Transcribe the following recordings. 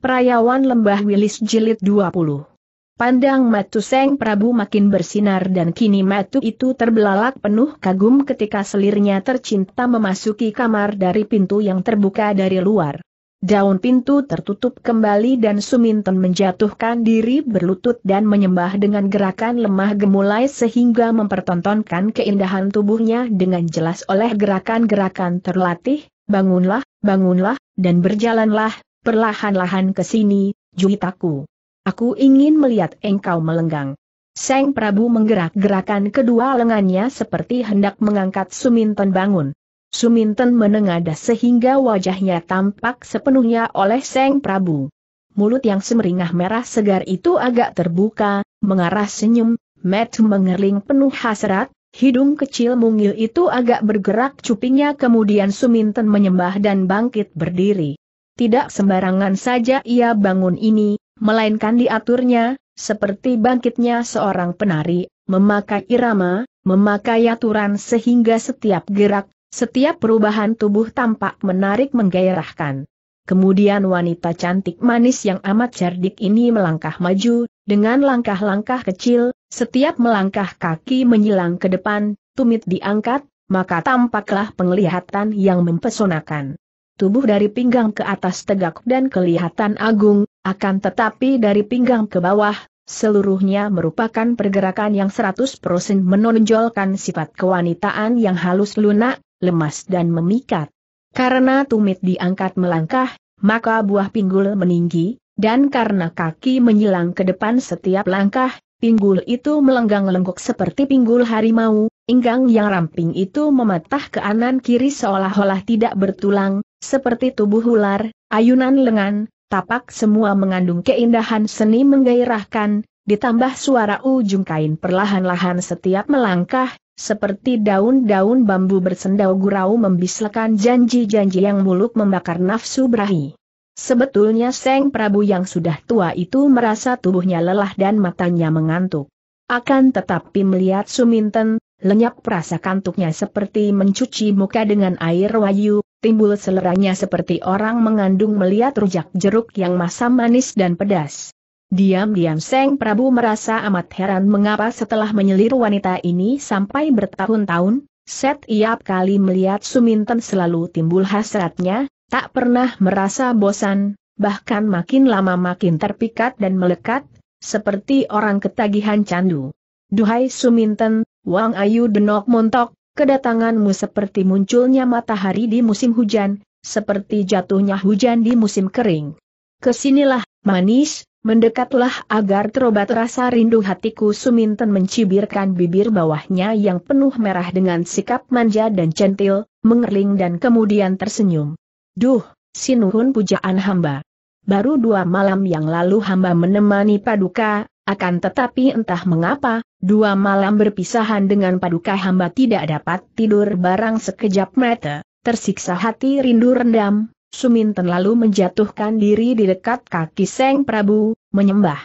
Perayawan Lembah Wilis Jilid 20 Pandang Matu Seng Prabu makin bersinar dan kini Matu itu terbelalak penuh kagum ketika selirnya tercinta memasuki kamar dari pintu yang terbuka dari luar. Daun pintu tertutup kembali dan Suminten menjatuhkan diri berlutut dan menyembah dengan gerakan lemah gemulai sehingga mempertontonkan keindahan tubuhnya dengan jelas oleh gerakan-gerakan terlatih, bangunlah, bangunlah, dan berjalanlah, Perlahan-lahan ke sini, Juitaku. Aku ingin melihat engkau melenggang. Seng Prabu menggerak-gerakan kedua lengannya seperti hendak mengangkat Suminten bangun. Suminten menengadah sehingga wajahnya tampak sepenuhnya oleh Seng Prabu. Mulut yang semeringah merah segar itu agak terbuka, mengarah senyum, Matt mengerling penuh hasrat, hidung kecil mungil itu agak bergerak cupingnya kemudian Suminten menyembah dan bangkit berdiri tidak sembarangan saja ia bangun ini, melainkan diaturnya, seperti bangkitnya seorang penari, memakai irama, memakai aturan sehingga setiap gerak, setiap perubahan tubuh tampak menarik menggairahkan. Kemudian wanita cantik manis yang amat cerdik ini melangkah maju, dengan langkah-langkah kecil, setiap melangkah kaki menyilang ke depan, tumit diangkat, maka tampaklah penglihatan yang mempesonakan tubuh dari pinggang ke atas tegak dan kelihatan agung, akan tetapi dari pinggang ke bawah, seluruhnya merupakan pergerakan yang 100% menonjolkan sifat kewanitaan yang halus lunak, lemas dan memikat. Karena tumit diangkat melangkah, maka buah pinggul meninggi, dan karena kaki menyilang ke depan setiap langkah, pinggul itu melenggang-lenggok seperti pinggul harimau, Inggang yang ramping itu mematah ke kanan kiri seolah-olah tidak bertulang, seperti tubuh ular, ayunan lengan, tapak semua mengandung keindahan seni menggairahkan, ditambah suara ujung kain perlahan-lahan setiap melangkah, seperti daun-daun bambu bersendau gurau membislekan janji-janji yang muluk membakar nafsu berahi. Sebetulnya Seng Prabu yang sudah tua itu merasa tubuhnya lelah dan matanya mengantuk. Akan tetapi melihat Suminten, lenyap perasa kantuknya seperti mencuci muka dengan air wayu, timbul seleranya seperti orang mengandung melihat rujak jeruk yang masam manis dan pedas. Diam-diam Seng Prabu merasa amat heran mengapa setelah menyelir wanita ini sampai bertahun-tahun, setiap kali melihat Suminten selalu timbul hasratnya, tak pernah merasa bosan, bahkan makin lama makin terpikat dan melekat, seperti orang ketagihan candu. Duhai Suminten, Wang Ayu denok montok, kedatanganmu seperti munculnya matahari di musim hujan, seperti jatuhnya hujan di musim kering. Kesinilah, manis, mendekatlah agar terobat rasa rindu hatiku Suminten mencibirkan bibir bawahnya yang penuh merah dengan sikap manja dan centil, mengerling dan kemudian tersenyum. Duh, sinuhun pujaan hamba. Baru dua malam yang lalu hamba menemani paduka, akan tetapi entah mengapa, dua malam berpisahan dengan paduka hamba tidak dapat tidur barang sekejap mata, tersiksa hati rindu rendam, Suminten lalu menjatuhkan diri di dekat kaki Seng Prabu, menyembah.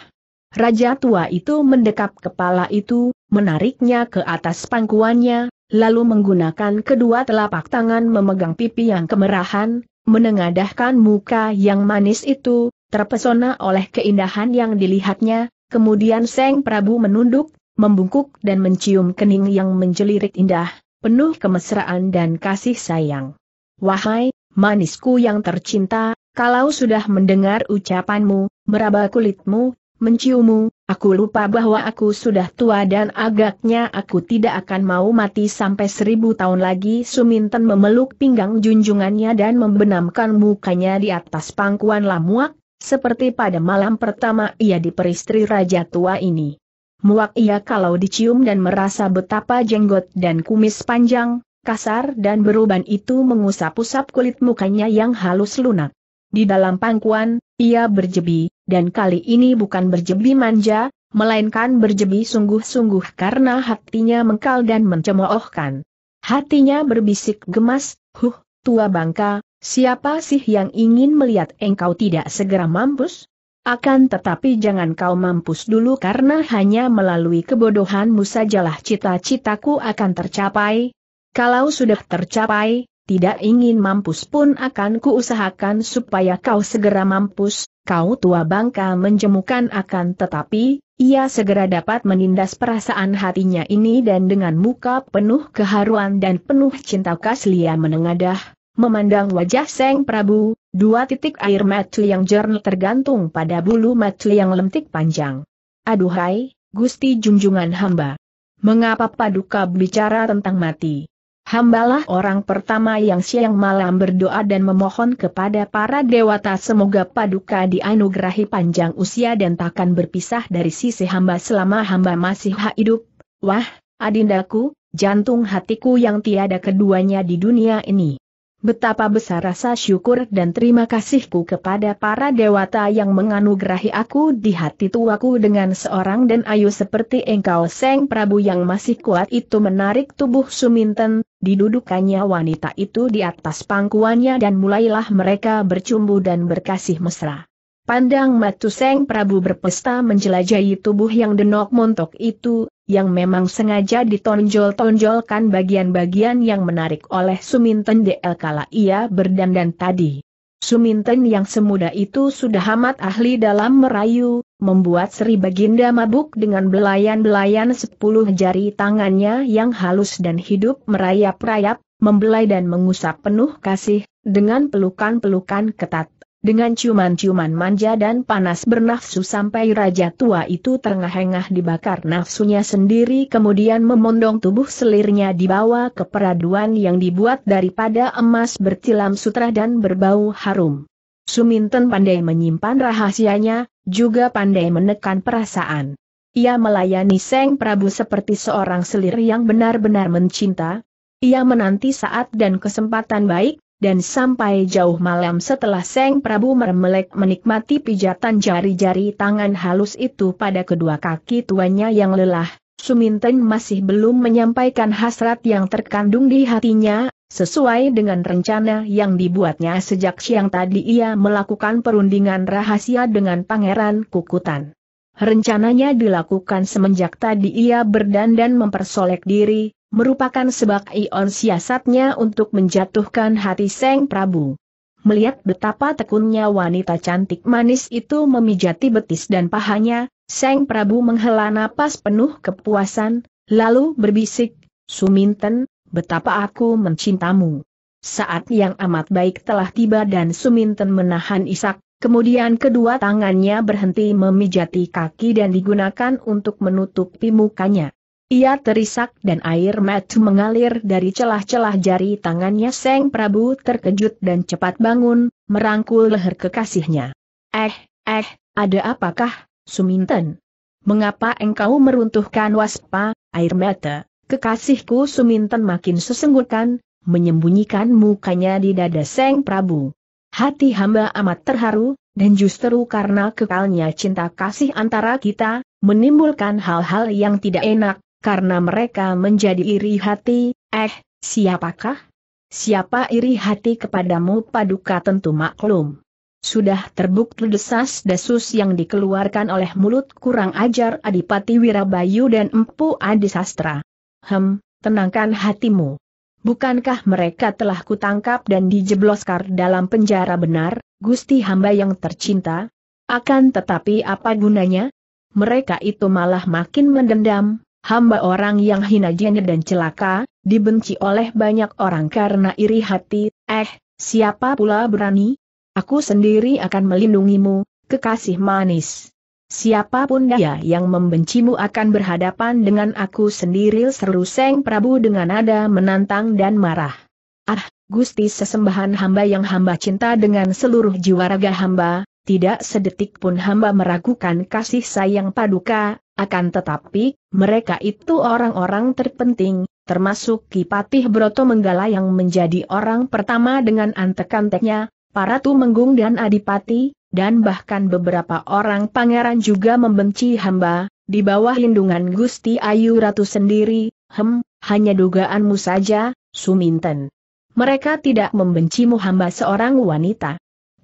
Raja tua itu mendekap kepala itu, menariknya ke atas pangkuannya, lalu menggunakan kedua telapak tangan memegang pipi yang kemerahan, menengadahkan muka yang manis itu, terpesona oleh keindahan yang dilihatnya, Kemudian Seng Prabu menunduk, membungkuk dan mencium kening yang menjelirik indah, penuh kemesraan dan kasih sayang. Wahai, manisku yang tercinta, kalau sudah mendengar ucapanmu, meraba kulitmu, menciummu, aku lupa bahwa aku sudah tua dan agaknya aku tidak akan mau mati sampai seribu tahun lagi. Suminten memeluk pinggang junjungannya dan membenamkan mukanya di atas pangkuan lamuak, seperti pada malam pertama ia diperistri raja tua ini. Muak ia kalau dicium dan merasa betapa jenggot dan kumis panjang, kasar dan beruban itu mengusap-usap kulit mukanya yang halus lunak. Di dalam pangkuan, ia berjebi, dan kali ini bukan berjebi manja, melainkan berjebi sungguh-sungguh karena hatinya mengkal dan mencemoohkan. Hatinya berbisik gemas, huh, tua bangka, Siapa sih yang ingin melihat engkau tidak segera mampus? Akan tetapi jangan kau mampus dulu karena hanya melalui kebodohanmu sajalah cita-citaku akan tercapai. Kalau sudah tercapai, tidak ingin mampus pun akan kuusahakan supaya kau segera mampus, kau tua bangka menjemukan akan tetapi, ia segera dapat menindas perasaan hatinya ini dan dengan muka penuh keharuan dan penuh cinta kaslia menengadah, Memandang wajah Seng Prabu, dua titik air mata yang jernih tergantung pada bulu mata yang lentik panjang. Aduhai, Gusti Junjungan hamba. Mengapa Paduka bicara tentang mati? Hambalah orang pertama yang siang malam berdoa dan memohon kepada para dewata semoga Paduka dianugerahi panjang usia dan takkan berpisah dari sisi hamba selama hamba masih hidup. Wah, adindaku, jantung hatiku yang tiada keduanya di dunia ini betapa besar rasa syukur dan terima kasihku kepada para dewata yang menganugerahi aku di hati tuaku dengan seorang dan ayu seperti engkau Seng Prabu yang masih kuat itu menarik tubuh Suminten, didudukannya wanita itu di atas pangkuannya dan mulailah mereka bercumbu dan berkasih mesra. Pandang Matu Seng Prabu berpesta menjelajahi tubuh yang denok montok itu, yang memang sengaja ditonjol-tonjolkan bagian-bagian yang menarik oleh Suminten DL kala ia berdandan tadi. Suminten yang semuda itu sudah amat ahli dalam merayu, membuat Sri Baginda mabuk dengan belayan-belayan sepuluh jari tangannya yang halus dan hidup merayap-rayap, membelai dan mengusap penuh kasih, dengan pelukan-pelukan ketat. Dengan ciuman-ciuman manja dan panas bernafsu sampai raja tua itu terengah-engah dibakar nafsunya sendiri kemudian memondong tubuh selirnya dibawa ke peraduan yang dibuat daripada emas bertilam sutra dan berbau harum. Suminten pandai menyimpan rahasianya, juga pandai menekan perasaan. Ia melayani Seng Prabu seperti seorang selir yang benar-benar mencinta. Ia menanti saat dan kesempatan baik, dan sampai jauh malam setelah Seng Prabu mermelek menikmati pijatan jari-jari tangan halus itu pada kedua kaki tuannya yang lelah, Suminten masih belum menyampaikan hasrat yang terkandung di hatinya, sesuai dengan rencana yang dibuatnya sejak siang tadi ia melakukan perundingan rahasia dengan Pangeran Kukutan. Rencananya dilakukan semenjak tadi ia berdandan mempersolek diri, merupakan sebab ion siasatnya untuk menjatuhkan hati Seng Prabu. Melihat betapa tekunnya wanita cantik manis itu memijati betis dan pahanya, Seng Prabu menghela napas penuh kepuasan, lalu berbisik, Suminten, betapa aku mencintamu. Saat yang amat baik telah tiba dan Suminten menahan isak, kemudian kedua tangannya berhenti memijati kaki dan digunakan untuk menutupi mukanya. Ia terisak dan air mata mengalir dari celah-celah jari tangannya Seng Prabu terkejut dan cepat bangun, merangkul leher kekasihnya. Eh, eh, ada apakah, Suminten? Mengapa engkau meruntuhkan waspa, air mata? Kekasihku Suminten makin sesenggukan, menyembunyikan mukanya di dada Seng Prabu. Hati hamba amat terharu, dan justru karena kekalnya cinta kasih antara kita, menimbulkan hal-hal yang tidak enak, karena mereka menjadi iri hati, eh, siapakah? Siapa iri hati kepadamu paduka tentu maklum. Sudah terbukti desas-desus yang dikeluarkan oleh mulut kurang ajar Adipati Wirabayu dan Empu Adi Sastra. Hem, tenangkan hatimu. Bukankah mereka telah kutangkap dan dijebloskan dalam penjara benar, Gusti hamba yang tercinta? Akan tetapi apa gunanya? Mereka itu malah makin mendendam, hamba orang yang hina jenya dan celaka, dibenci oleh banyak orang karena iri hati, eh, siapa pula berani? Aku sendiri akan melindungimu, kekasih manis. Siapapun dia yang membencimu akan berhadapan dengan aku sendiri seru Seng Prabu dengan nada menantang dan marah. Ah, Gusti sesembahan hamba yang hamba cinta dengan seluruh jiwa raga hamba, tidak sedetik pun hamba meragukan kasih sayang paduka, akan tetapi, mereka itu orang-orang terpenting, termasuk Kipatih Broto Menggala yang menjadi orang pertama dengan antek-anteknya, para Tumenggung dan Adipati, dan bahkan beberapa orang pangeran juga membenci hamba, di bawah lindungan Gusti Ayu Ratu sendiri, hem, hanya dugaanmu saja, Suminten. Mereka tidak membencimu hamba seorang wanita.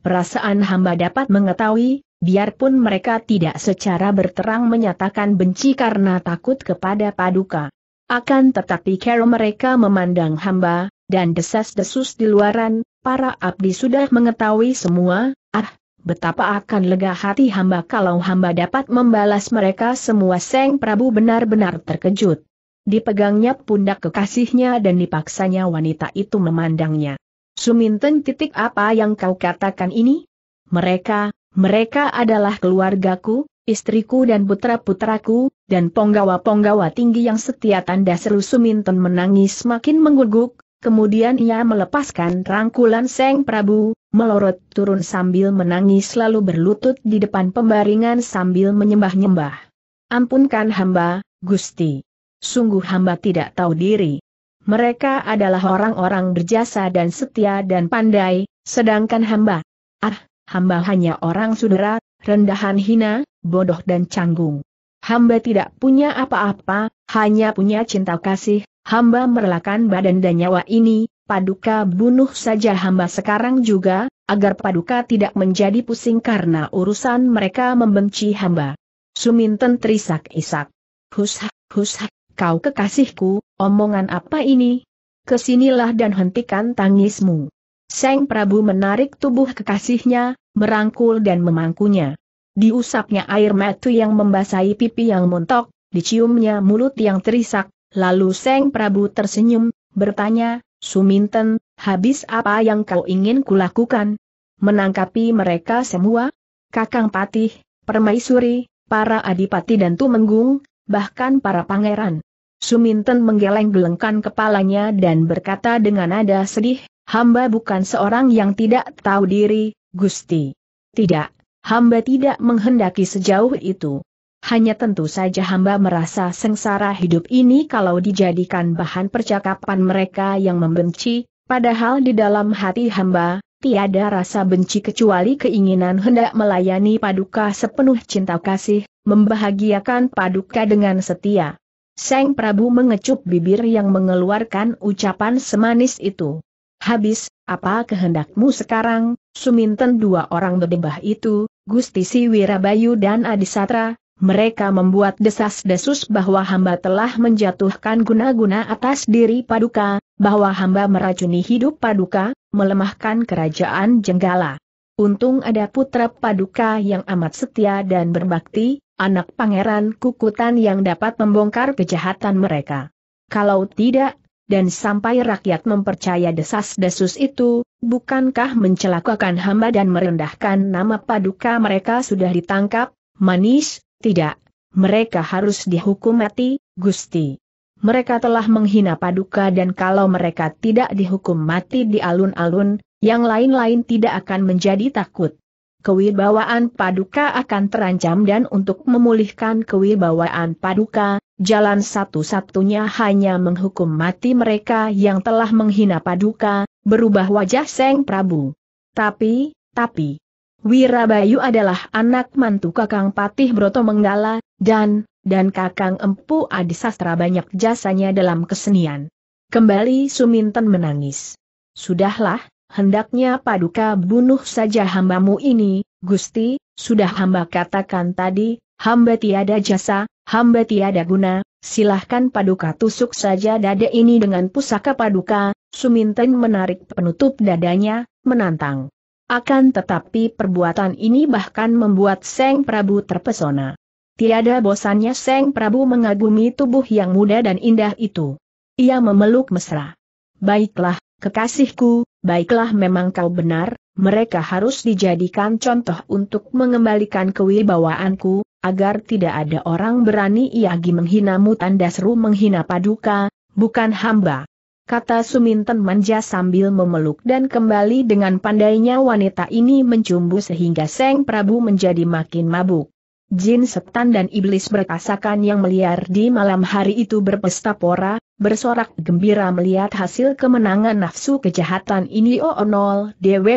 Perasaan hamba dapat mengetahui, biarpun mereka tidak secara berterang menyatakan benci karena takut kepada Paduka. Akan tetapi cara mereka memandang hamba, dan desas-desus di luaran, para abdi sudah mengetahui semua, ah, betapa akan lega hati hamba kalau hamba dapat membalas mereka semua Seng Prabu benar-benar terkejut. Dipegangnya pundak kekasihnya dan dipaksanya wanita itu memandangnya. Suminten titik apa yang kau katakan ini? Mereka, mereka adalah keluargaku, istriku dan putra-putraku, dan ponggawa-ponggawa tinggi yang setia tanda seru Suminten menangis makin mengguguk, kemudian ia melepaskan rangkulan Seng Prabu, melorot turun sambil menangis lalu berlutut di depan pembaringan sambil menyembah-nyembah. Ampunkan hamba, Gusti. Sungguh hamba tidak tahu diri. Mereka adalah orang-orang berjasa dan setia dan pandai, sedangkan hamba. Ah, hamba hanya orang sudera, rendahan hina, bodoh dan canggung. Hamba tidak punya apa-apa, hanya punya cinta kasih, hamba merelakan badan dan nyawa ini, paduka bunuh saja hamba sekarang juga, agar paduka tidak menjadi pusing karena urusan mereka membenci hamba. Suminten terisak-isak. Hush, hush, kau kekasihku, omongan apa ini? Kesinilah dan hentikan tangismu. Seng Prabu menarik tubuh kekasihnya, merangkul dan memangkunya. Diusapnya air mata yang membasahi pipi yang montok, diciumnya mulut yang terisak, lalu Seng Prabu tersenyum, bertanya, Suminten, habis apa yang kau ingin kulakukan? Menangkapi mereka semua? Kakang Patih, Permaisuri, para adipati dan Tumenggung, bahkan para pangeran. Suminten menggeleng-gelengkan kepalanya dan berkata dengan nada sedih, hamba bukan seorang yang tidak tahu diri, Gusti. Tidak, hamba tidak menghendaki sejauh itu. Hanya tentu saja hamba merasa sengsara hidup ini kalau dijadikan bahan percakapan mereka yang membenci, padahal di dalam hati hamba, tiada rasa benci kecuali keinginan hendak melayani paduka sepenuh cinta kasih, membahagiakan paduka dengan setia. Seng Prabu mengecup bibir yang mengeluarkan ucapan semanis itu. Habis, apa kehendakmu sekarang, Suminten dua orang berdebah itu, Gusti Siwirabayu dan Adisatra, mereka membuat desas-desus bahwa hamba telah menjatuhkan guna-guna atas diri Paduka, bahwa hamba meracuni hidup Paduka, melemahkan kerajaan Jenggala. Untung ada putra Paduka yang amat setia dan berbakti, anak pangeran Kukutan yang dapat membongkar kejahatan mereka. Kalau tidak, dan sampai rakyat mempercaya desas-desus itu, bukankah mencelakakan hamba dan merendahkan nama paduka mereka sudah ditangkap, manis, tidak, mereka harus dihukum mati, Gusti. Mereka telah menghina paduka dan kalau mereka tidak dihukum mati di alun-alun, yang lain-lain tidak akan menjadi takut kewibawaan Paduka akan terancam dan untuk memulihkan kewibawaan Paduka, jalan satu-satunya hanya menghukum mati mereka yang telah menghina Paduka, berubah wajah Seng Prabu. Tapi, tapi, Wirabayu adalah anak mantu Kakang Patih Broto Menggala, dan, dan Kakang Empu Adi Sastra banyak jasanya dalam kesenian. Kembali Suminten menangis. Sudahlah, hendaknya paduka bunuh saja hambamu ini, Gusti, sudah hamba katakan tadi, hamba tiada jasa, hamba tiada guna, silahkan paduka tusuk saja dada ini dengan pusaka paduka, Suminten menarik penutup dadanya, menantang. Akan tetapi perbuatan ini bahkan membuat Seng Prabu terpesona. Tiada bosannya Seng Prabu mengagumi tubuh yang muda dan indah itu. Ia memeluk mesra. Baiklah, kekasihku, baiklah memang kau benar, mereka harus dijadikan contoh untuk mengembalikan kewibawaanku, agar tidak ada orang berani iagi menghinamu tanda seru menghina paduka, bukan hamba. Kata Suminten manja sambil memeluk dan kembali dengan pandainya wanita ini mencumbu sehingga Seng Prabu menjadi makin mabuk. Jin setan dan iblis berkasakan yang meliar di malam hari itu berpesta pora, bersorak gembira melihat hasil kemenangan nafsu kejahatan ini O0 dw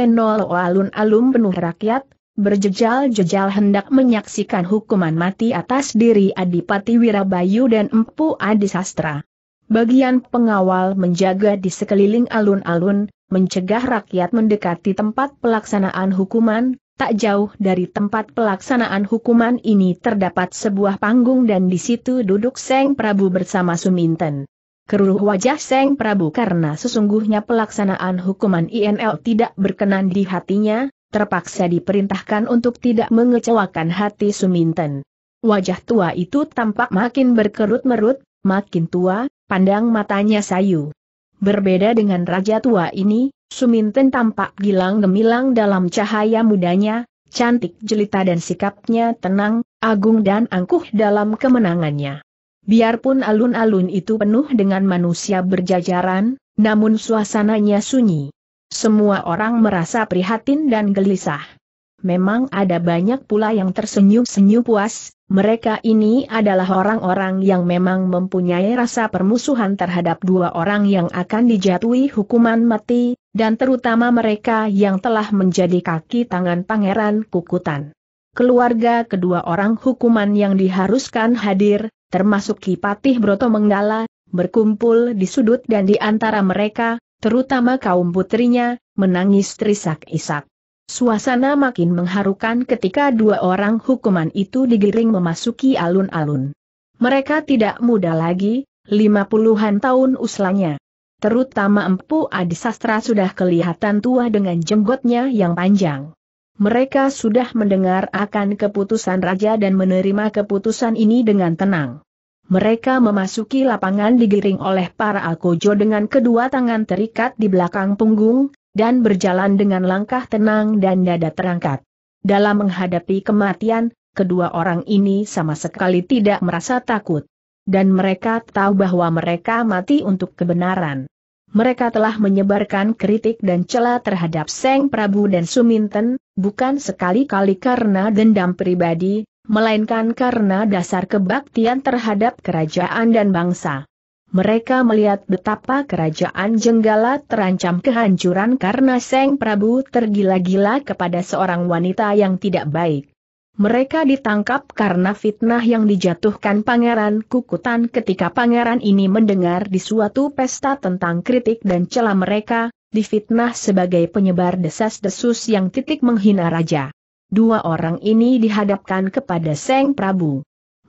alun-alun penuh rakyat, berjejal-jejal hendak menyaksikan hukuman mati atas diri Adipati Wirabayu dan Empu Adi Bagian pengawal menjaga di sekeliling alun-alun, mencegah rakyat mendekati tempat pelaksanaan hukuman, Tak jauh dari tempat pelaksanaan hukuman ini terdapat sebuah panggung dan di situ duduk Seng Prabu bersama Suminten. Keruh wajah Seng Prabu karena sesungguhnya pelaksanaan hukuman INL tidak berkenan di hatinya, terpaksa diperintahkan untuk tidak mengecewakan hati Suminten. Wajah tua itu tampak makin berkerut-merut, makin tua, pandang matanya sayu. Berbeda dengan raja tua ini, Suminten tampak gilang gemilang dalam cahaya mudanya, cantik jelita dan sikapnya tenang, agung dan angkuh dalam kemenangannya. Biarpun alun-alun itu penuh dengan manusia berjajaran, namun suasananya sunyi. Semua orang merasa prihatin dan gelisah. Memang ada banyak pula yang tersenyum-senyum puas, mereka ini adalah orang-orang yang memang mempunyai rasa permusuhan terhadap dua orang yang akan dijatuhi hukuman mati, dan terutama mereka yang telah menjadi kaki tangan Pangeran Kukutan. Keluarga kedua orang hukuman yang diharuskan hadir, termasuk Kipatih Broto Menggala, berkumpul di sudut dan di antara mereka, terutama kaum putrinya, menangis terisak-isak. Suasana makin mengharukan ketika dua orang hukuman itu digiring memasuki alun-alun. Mereka tidak muda lagi, lima puluhan tahun usianya. Terutama Empu Adisastra sudah kelihatan tua dengan jenggotnya yang panjang. Mereka sudah mendengar akan keputusan raja dan menerima keputusan ini dengan tenang. Mereka memasuki lapangan digiring oleh para alkojo dengan kedua tangan terikat di belakang punggung, dan berjalan dengan langkah tenang dan dada terangkat. Dalam menghadapi kematian, kedua orang ini sama sekali tidak merasa takut. Dan mereka tahu bahwa mereka mati untuk kebenaran. Mereka telah menyebarkan kritik dan celah terhadap Seng Prabu dan Suminten, bukan sekali-kali karena dendam pribadi, melainkan karena dasar kebaktian terhadap kerajaan dan bangsa mereka melihat betapa kerajaan Jenggala terancam kehancuran karena Seng Prabu tergila-gila kepada seorang wanita yang tidak baik. Mereka ditangkap karena fitnah yang dijatuhkan Pangeran Kukutan ketika Pangeran ini mendengar di suatu pesta tentang kritik dan celah mereka, difitnah sebagai penyebar desas-desus yang titik menghina raja. Dua orang ini dihadapkan kepada Seng Prabu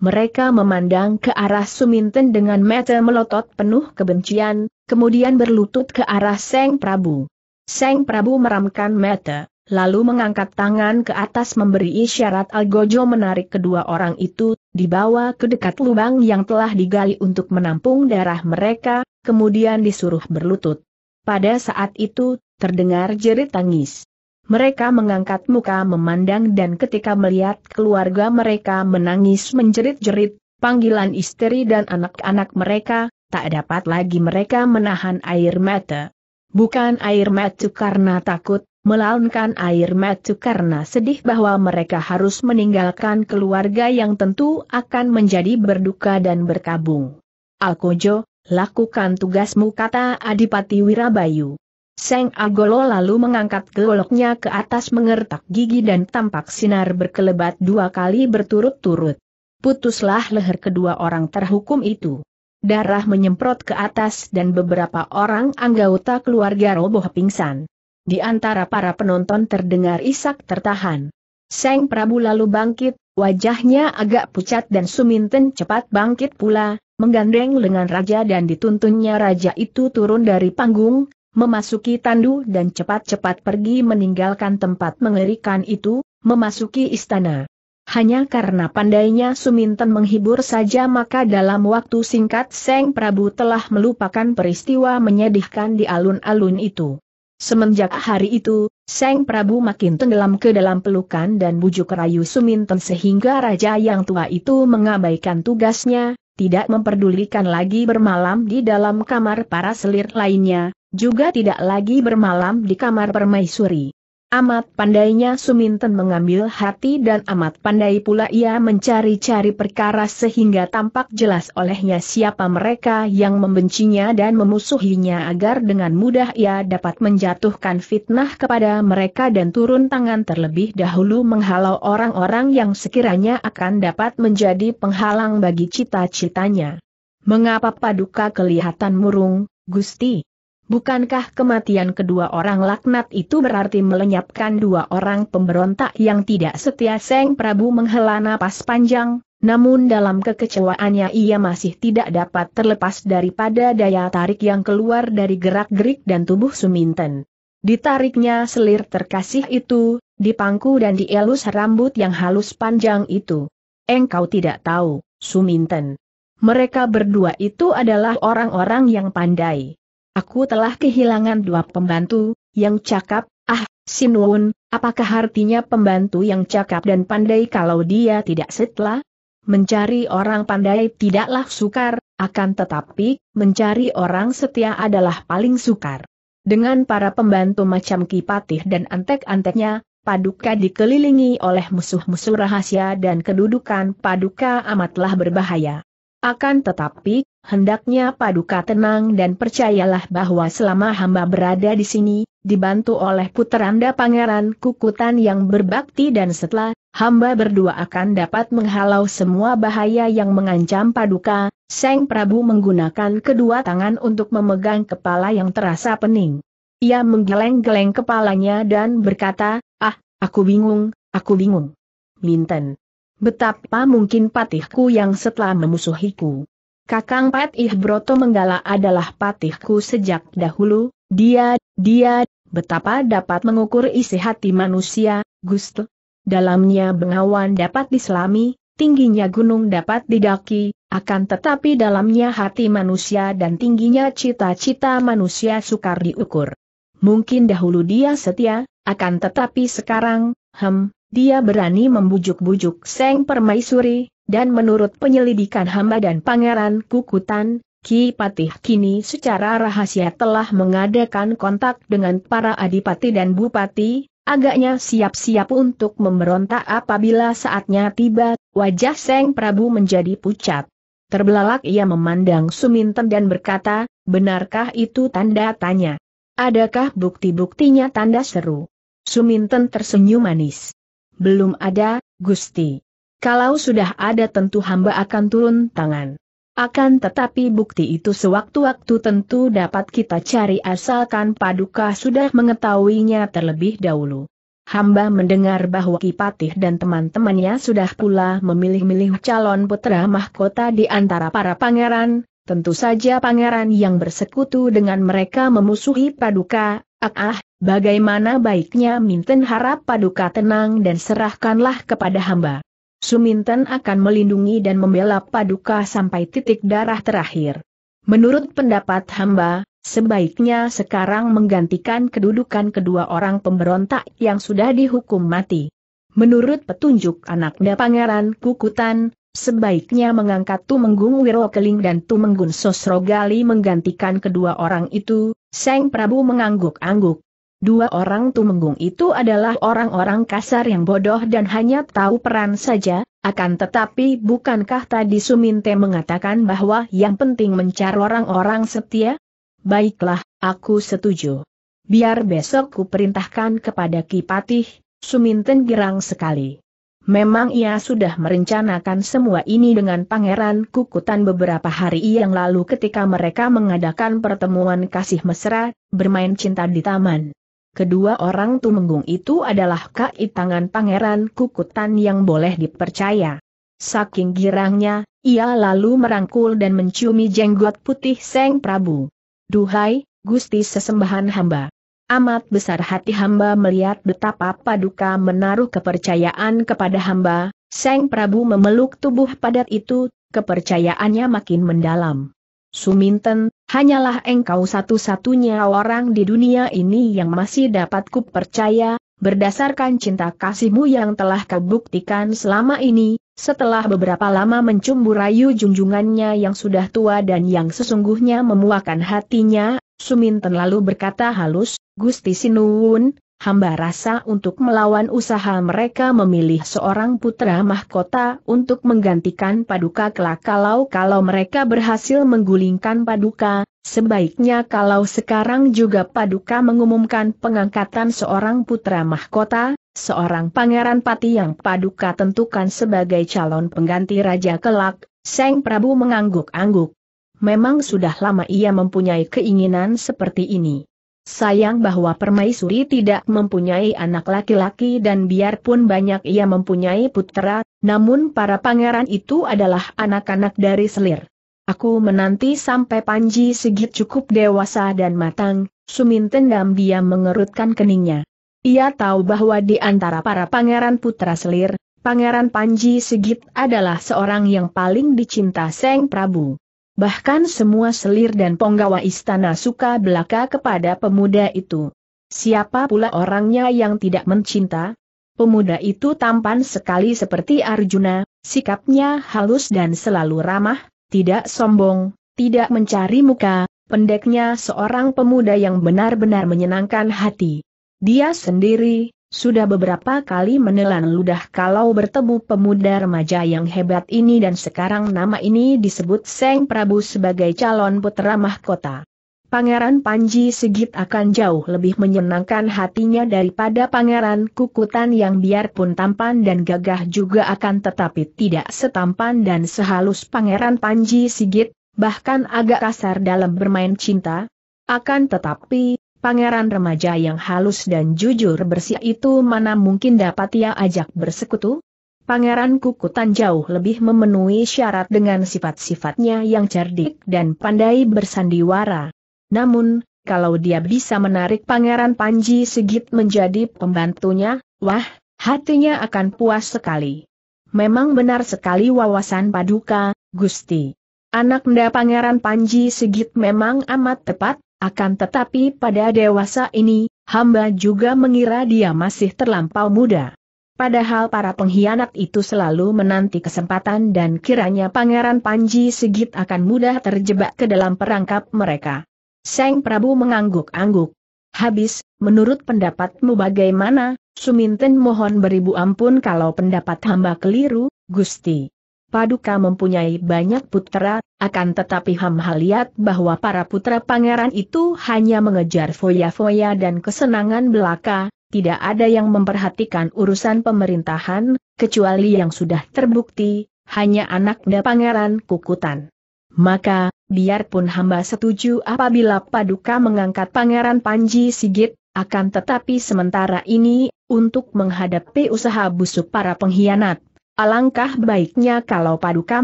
mereka memandang ke arah Suminten dengan mata melotot penuh kebencian, kemudian berlutut ke arah Seng Prabu. Seng Prabu meramkan mata, lalu mengangkat tangan ke atas memberi isyarat Algojo menarik kedua orang itu, dibawa ke dekat lubang yang telah digali untuk menampung darah mereka, kemudian disuruh berlutut. Pada saat itu, terdengar jerit tangis. Mereka mengangkat muka memandang dan ketika melihat keluarga mereka menangis menjerit-jerit, panggilan istri dan anak-anak mereka, tak dapat lagi mereka menahan air mata. Bukan air mata karena takut, melainkan air mata karena sedih bahwa mereka harus meninggalkan keluarga yang tentu akan menjadi berduka dan berkabung. Alkojo, lakukan tugasmu kata Adipati Wirabayu. Seng Agolo lalu mengangkat goloknya ke atas mengertak gigi dan tampak sinar berkelebat dua kali berturut-turut. Putuslah leher kedua orang terhukum itu. Darah menyemprot ke atas dan beberapa orang anggota keluarga roboh pingsan. Di antara para penonton terdengar isak tertahan. Seng Prabu lalu bangkit, wajahnya agak pucat dan Suminten cepat bangkit pula, menggandeng lengan raja dan dituntunnya raja itu turun dari panggung, memasuki tandu dan cepat-cepat pergi meninggalkan tempat mengerikan itu, memasuki istana. Hanya karena pandainya Suminten menghibur saja maka dalam waktu singkat Seng Prabu telah melupakan peristiwa menyedihkan di alun-alun itu. Semenjak hari itu, Seng Prabu makin tenggelam ke dalam pelukan dan bujuk rayu Suminten sehingga raja yang tua itu mengabaikan tugasnya, tidak memperdulikan lagi bermalam di dalam kamar para selir lainnya, juga tidak lagi bermalam di kamar permaisuri. Amat pandainya Suminten mengambil hati dan amat pandai pula ia mencari-cari perkara sehingga tampak jelas olehnya siapa mereka yang membencinya dan memusuhinya agar dengan mudah ia dapat menjatuhkan fitnah kepada mereka dan turun tangan terlebih dahulu menghalau orang-orang yang sekiranya akan dapat menjadi penghalang bagi cita-citanya. Mengapa paduka kelihatan murung, Gusti? Bukankah kematian kedua orang laknat itu berarti melenyapkan dua orang pemberontak yang tidak setia Seng Prabu menghela napas panjang, namun dalam kekecewaannya ia masih tidak dapat terlepas daripada daya tarik yang keluar dari gerak-gerik dan tubuh Suminten. Ditariknya selir terkasih itu, dipangku dan dielus rambut yang halus panjang itu. Engkau tidak tahu, Suminten. Mereka berdua itu adalah orang-orang yang pandai. Aku telah kehilangan dua pembantu, yang cakap, ah, Sinwon, apakah artinya pembantu yang cakap dan pandai kalau dia tidak setelah Mencari orang pandai tidaklah sukar, akan tetapi, mencari orang setia adalah paling sukar. Dengan para pembantu macam Kipatih dan antek-anteknya, Paduka dikelilingi oleh musuh-musuh rahasia dan kedudukan Paduka amatlah berbahaya. Akan tetapi, Hendaknya Paduka tenang dan percayalah bahwa selama hamba berada di sini, dibantu oleh puteranda pangeran kukutan yang berbakti dan setelah, hamba berdua akan dapat menghalau semua bahaya yang mengancam Paduka, Seng Prabu menggunakan kedua tangan untuk memegang kepala yang terasa pening. Ia menggeleng-geleng kepalanya dan berkata, ah, aku bingung, aku bingung. Minten. Betapa mungkin patihku yang setelah memusuhiku. Kakang Patih Broto Menggala adalah patihku sejak dahulu, dia, dia, betapa dapat mengukur isi hati manusia, Gusto. Dalamnya bengawan dapat diselami, tingginya gunung dapat didaki, akan tetapi dalamnya hati manusia dan tingginya cita-cita manusia sukar diukur. Mungkin dahulu dia setia, akan tetapi sekarang, hem, dia berani membujuk-bujuk Seng Permaisuri, dan menurut penyelidikan hamba dan pangeran Kukutan, Ki Patih kini secara rahasia telah mengadakan kontak dengan para adipati dan bupati, agaknya siap-siap untuk memberontak apabila saatnya tiba, wajah Seng Prabu menjadi pucat. Terbelalak ia memandang Suminten dan berkata, benarkah itu tanda tanya? Adakah bukti-buktinya tanda seru? Suminten tersenyum manis. Belum ada, Gusti. Kalau sudah ada tentu hamba akan turun tangan. Akan tetapi bukti itu sewaktu-waktu tentu dapat kita cari asalkan Paduka sudah mengetahuinya terlebih dahulu. Hamba mendengar bahwa Kipatih dan teman-temannya sudah pula memilih-milih calon putra mahkota di antara para pangeran, tentu saja pangeran yang bersekutu dengan mereka memusuhi Paduka, ah, ah, bagaimana baiknya Minten harap Paduka tenang dan serahkanlah kepada hamba. Suminten akan melindungi dan membela Paduka sampai titik darah terakhir. Menurut pendapat hamba, sebaiknya sekarang menggantikan kedudukan kedua orang pemberontak yang sudah dihukum mati. Menurut petunjuk anaknya Pangeran Kukutan, sebaiknya mengangkat Tumenggung Wirokeling dan Tumenggung Sosrogali menggantikan kedua orang itu, Seng Prabu mengangguk-angguk. Dua orang tumenggung itu adalah orang-orang kasar yang bodoh dan hanya tahu peran saja, akan tetapi bukankah tadi Suminte mengatakan bahwa yang penting mencari orang-orang setia? Baiklah, aku setuju. Biar besok ku perintahkan kepada Kipatih, Suminten girang sekali. Memang ia sudah merencanakan semua ini dengan Pangeran Kukutan beberapa hari yang lalu ketika mereka mengadakan pertemuan kasih mesra, bermain cinta di taman. Kedua orang tumenggung itu adalah kai tangan pangeran kukutan yang boleh dipercaya. Saking girangnya, ia lalu merangkul dan menciumi jenggot putih Seng Prabu. Duhai, Gusti sesembahan hamba. Amat besar hati hamba melihat betapa paduka menaruh kepercayaan kepada hamba, Seng Prabu memeluk tubuh padat itu, kepercayaannya makin mendalam. Suminten, hanyalah engkau satu-satunya orang di dunia ini yang masih dapat kupercaya, berdasarkan cinta kasihmu yang telah kebuktikan selama ini, setelah beberapa lama mencumbu rayu junjungannya yang sudah tua dan yang sesungguhnya memuakan hatinya, Suminten lalu berkata halus, Gusti Sinuun hamba rasa untuk melawan usaha mereka memilih seorang putra mahkota untuk menggantikan paduka kelak kalau kalau mereka berhasil menggulingkan paduka, sebaiknya kalau sekarang juga paduka mengumumkan pengangkatan seorang putra mahkota, seorang pangeran pati yang paduka tentukan sebagai calon pengganti raja kelak, Seng Prabu mengangguk-angguk. Memang sudah lama ia mempunyai keinginan seperti ini. Sayang bahwa permaisuri tidak mempunyai anak laki-laki dan biarpun banyak ia mempunyai putra, namun para pangeran itu adalah anak-anak dari selir. Aku menanti sampai Panji Sigit cukup dewasa dan matang, Sumin tendam dia mengerutkan keningnya. Ia tahu bahwa di antara para pangeran putra selir, Pangeran Panji Sigit adalah seorang yang paling dicinta Seng Prabu. Bahkan semua selir dan penggawa istana suka belaka kepada pemuda itu. Siapa pula orangnya yang tidak mencinta? Pemuda itu tampan sekali seperti Arjuna, sikapnya halus dan selalu ramah, tidak sombong, tidak mencari muka, pendeknya seorang pemuda yang benar-benar menyenangkan hati. Dia sendiri, sudah beberapa kali menelan ludah kalau bertemu pemuda remaja yang hebat ini dan sekarang nama ini disebut Seng Prabu sebagai calon putra mahkota. Pangeran Panji Sigit akan jauh lebih menyenangkan hatinya daripada Pangeran Kukutan yang biarpun tampan dan gagah juga akan tetapi tidak setampan dan sehalus Pangeran Panji Sigit, bahkan agak kasar dalam bermain cinta. Akan tetapi, pangeran remaja yang halus dan jujur bersih itu mana mungkin dapat ia ajak bersekutu? Pangeran Kukutan jauh lebih memenuhi syarat dengan sifat-sifatnya yang cerdik dan pandai bersandiwara. Namun, kalau dia bisa menarik Pangeran Panji Sigit menjadi pembantunya, wah, hatinya akan puas sekali. Memang benar sekali wawasan paduka, Gusti. Anak muda Pangeran Panji Sigit memang amat tepat, akan tetapi pada dewasa ini, hamba juga mengira dia masih terlampau muda. Padahal para pengkhianat itu selalu menanti kesempatan dan kiranya Pangeran Panji Sigit akan mudah terjebak ke dalam perangkap mereka. Seng Prabu mengangguk-angguk. Habis, menurut pendapatmu bagaimana, Suminten mohon beribu ampun kalau pendapat hamba keliru, Gusti. Paduka mempunyai banyak putra, akan tetapi Ham Haliat bahwa para putra pangeran itu hanya mengejar foya-foya dan kesenangan belaka, tidak ada yang memperhatikan urusan pemerintahan, kecuali yang sudah terbukti, hanya anak anaknya pangeran Kukutan. Maka, biarpun hamba setuju apabila Paduka mengangkat pangeran Panji Sigit, akan tetapi sementara ini, untuk menghadapi usaha busuk para pengkhianat Alangkah baiknya kalau Paduka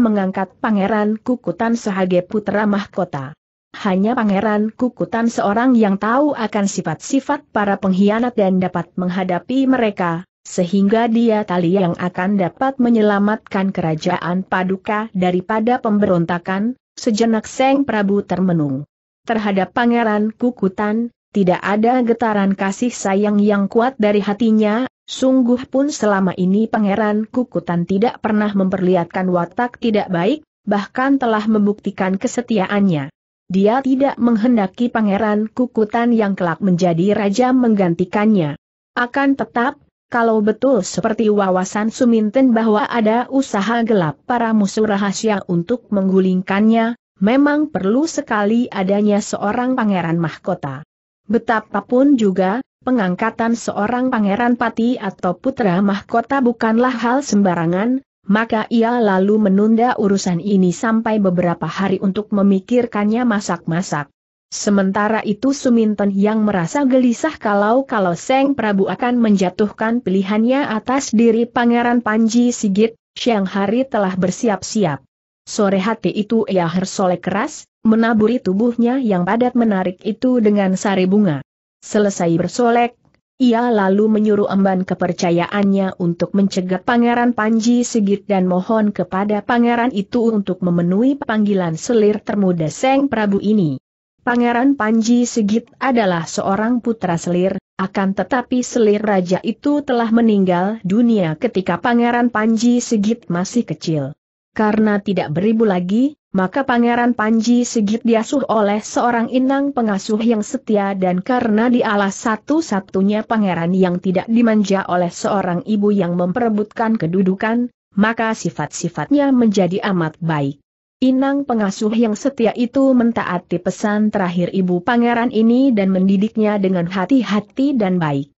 mengangkat Pangeran Kukutan sebagai putra mahkota. Hanya Pangeran Kukutan seorang yang tahu akan sifat-sifat para pengkhianat dan dapat menghadapi mereka, sehingga dia tali yang akan dapat menyelamatkan kerajaan Paduka daripada pemberontakan, sejenak Seng Prabu termenung. Terhadap Pangeran Kukutan, tidak ada getaran kasih sayang yang kuat dari hatinya, Sungguh pun selama ini Pangeran Kukutan tidak pernah memperlihatkan watak tidak baik, bahkan telah membuktikan kesetiaannya. Dia tidak menghendaki Pangeran Kukutan yang kelak menjadi raja menggantikannya. Akan tetap, kalau betul seperti wawasan Suminten bahwa ada usaha gelap para musuh rahasia untuk menggulingkannya, memang perlu sekali adanya seorang pangeran mahkota. Betapapun juga, pengangkatan seorang pangeran pati atau putra mahkota bukanlah hal sembarangan, maka ia lalu menunda urusan ini sampai beberapa hari untuk memikirkannya masak-masak. Sementara itu Suminten yang merasa gelisah kalau-kalau Seng Prabu akan menjatuhkan pilihannya atas diri Pangeran Panji Sigit, siang hari telah bersiap-siap. Sore hati itu ia hersole keras, menaburi tubuhnya yang padat menarik itu dengan sari bunga. Selesai bersolek, ia lalu menyuruh emban kepercayaannya untuk mencegat Pangeran Panji Sigit dan mohon kepada pangeran itu untuk memenuhi panggilan selir termuda Seng Prabu ini. Pangeran Panji Sigit adalah seorang putra selir, akan tetapi selir raja itu telah meninggal dunia ketika Pangeran Panji Sigit masih kecil. Karena tidak beribu lagi, maka Pangeran Panji Sigit diasuh oleh seorang inang pengasuh yang setia dan karena dialah satu-satunya pangeran yang tidak dimanja oleh seorang ibu yang memperebutkan kedudukan, maka sifat-sifatnya menjadi amat baik. Inang pengasuh yang setia itu mentaati pesan terakhir ibu pangeran ini dan mendidiknya dengan hati-hati dan baik.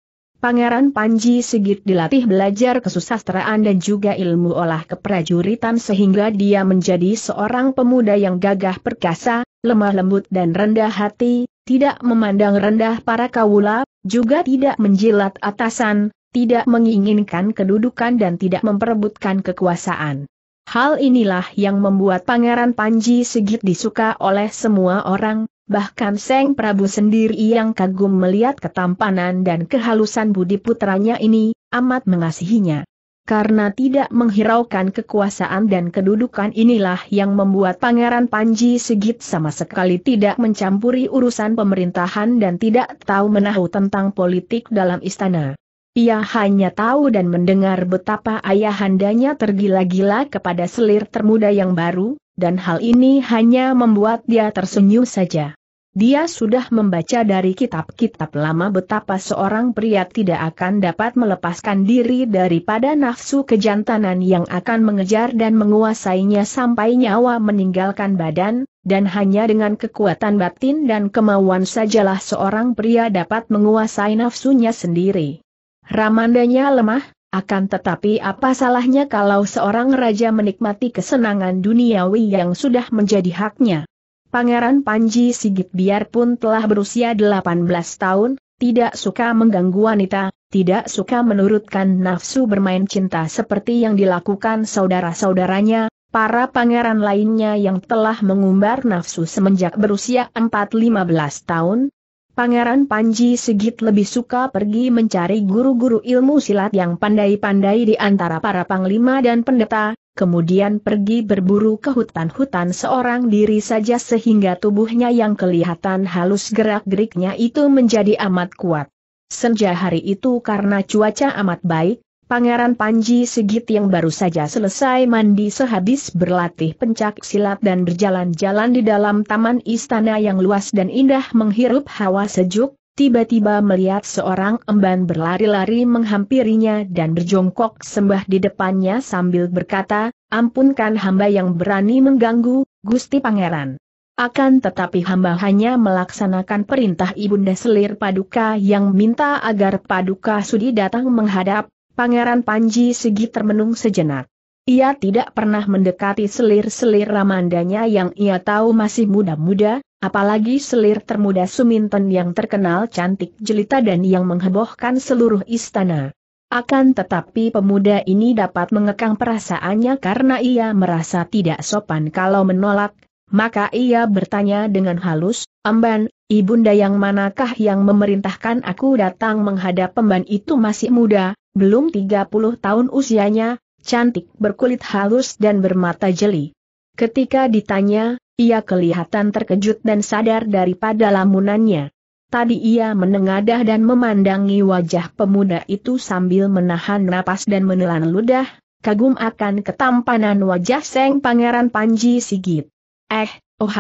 Pangeran Panji Sigit dilatih belajar kesusastraan dan juga ilmu olah keprajuritan sehingga dia menjadi seorang pemuda yang gagah perkasa, lemah lembut dan rendah hati, tidak memandang rendah para kawula, juga tidak menjilat atasan, tidak menginginkan kedudukan dan tidak memperebutkan kekuasaan. Hal inilah yang membuat Pangeran Panji Sigit disuka oleh semua orang, Bahkan Seng Prabu sendiri yang kagum melihat ketampanan dan kehalusan budi putranya ini, amat mengasihinya. Karena tidak menghiraukan kekuasaan dan kedudukan inilah yang membuat Pangeran Panji Sigit sama sekali tidak mencampuri urusan pemerintahan dan tidak tahu menahu tentang politik dalam istana. Ia hanya tahu dan mendengar betapa ayahandanya tergila-gila kepada selir termuda yang baru, dan hal ini hanya membuat dia tersenyum saja. Dia sudah membaca dari kitab-kitab lama betapa seorang pria tidak akan dapat melepaskan diri daripada nafsu kejantanan yang akan mengejar dan menguasainya sampai nyawa meninggalkan badan, dan hanya dengan kekuatan batin dan kemauan sajalah seorang pria dapat menguasai nafsunya sendiri. Ramandanya lemah, akan tetapi apa salahnya kalau seorang raja menikmati kesenangan duniawi yang sudah menjadi haknya? Pangeran Panji Sigit biarpun telah berusia 18 tahun, tidak suka mengganggu wanita, tidak suka menurutkan nafsu bermain cinta seperti yang dilakukan saudara-saudaranya, para pangeran lainnya yang telah mengumbar nafsu semenjak berusia 4-15 tahun, Pangeran Panji Sigit lebih suka pergi mencari guru-guru ilmu silat yang pandai-pandai di antara para panglima dan pendeta, kemudian pergi berburu ke hutan-hutan seorang diri saja sehingga tubuhnya yang kelihatan halus gerak-geriknya itu menjadi amat kuat. Senja hari itu karena cuaca amat baik, Pangeran Panji Sigit yang baru saja selesai mandi sehabis berlatih pencak silat dan berjalan-jalan di dalam taman istana yang luas dan indah menghirup hawa sejuk, tiba-tiba melihat seorang emban berlari-lari menghampirinya dan berjongkok sembah di depannya sambil berkata, ampunkan hamba yang berani mengganggu, Gusti Pangeran. Akan tetapi hamba hanya melaksanakan perintah Ibunda Selir Paduka yang minta agar Paduka Sudi datang menghadap, Pangeran Panji segi termenung sejenak. Ia tidak pernah mendekati selir-selir Ramandanya yang ia tahu masih muda-muda, apalagi selir termuda Suminten yang terkenal cantik jelita dan yang menghebohkan seluruh istana. Akan tetapi pemuda ini dapat mengekang perasaannya karena ia merasa tidak sopan kalau menolak, maka ia bertanya dengan halus, Amban, ibunda yang manakah yang memerintahkan aku datang menghadap pemban itu masih muda, belum 30 tahun usianya, cantik berkulit halus dan bermata jeli. Ketika ditanya, ia kelihatan terkejut dan sadar daripada lamunannya. Tadi ia menengadah dan memandangi wajah pemuda itu sambil menahan napas dan menelan ludah, kagum akan ketampanan wajah Seng Pangeran Panji Sigit. Eh, oh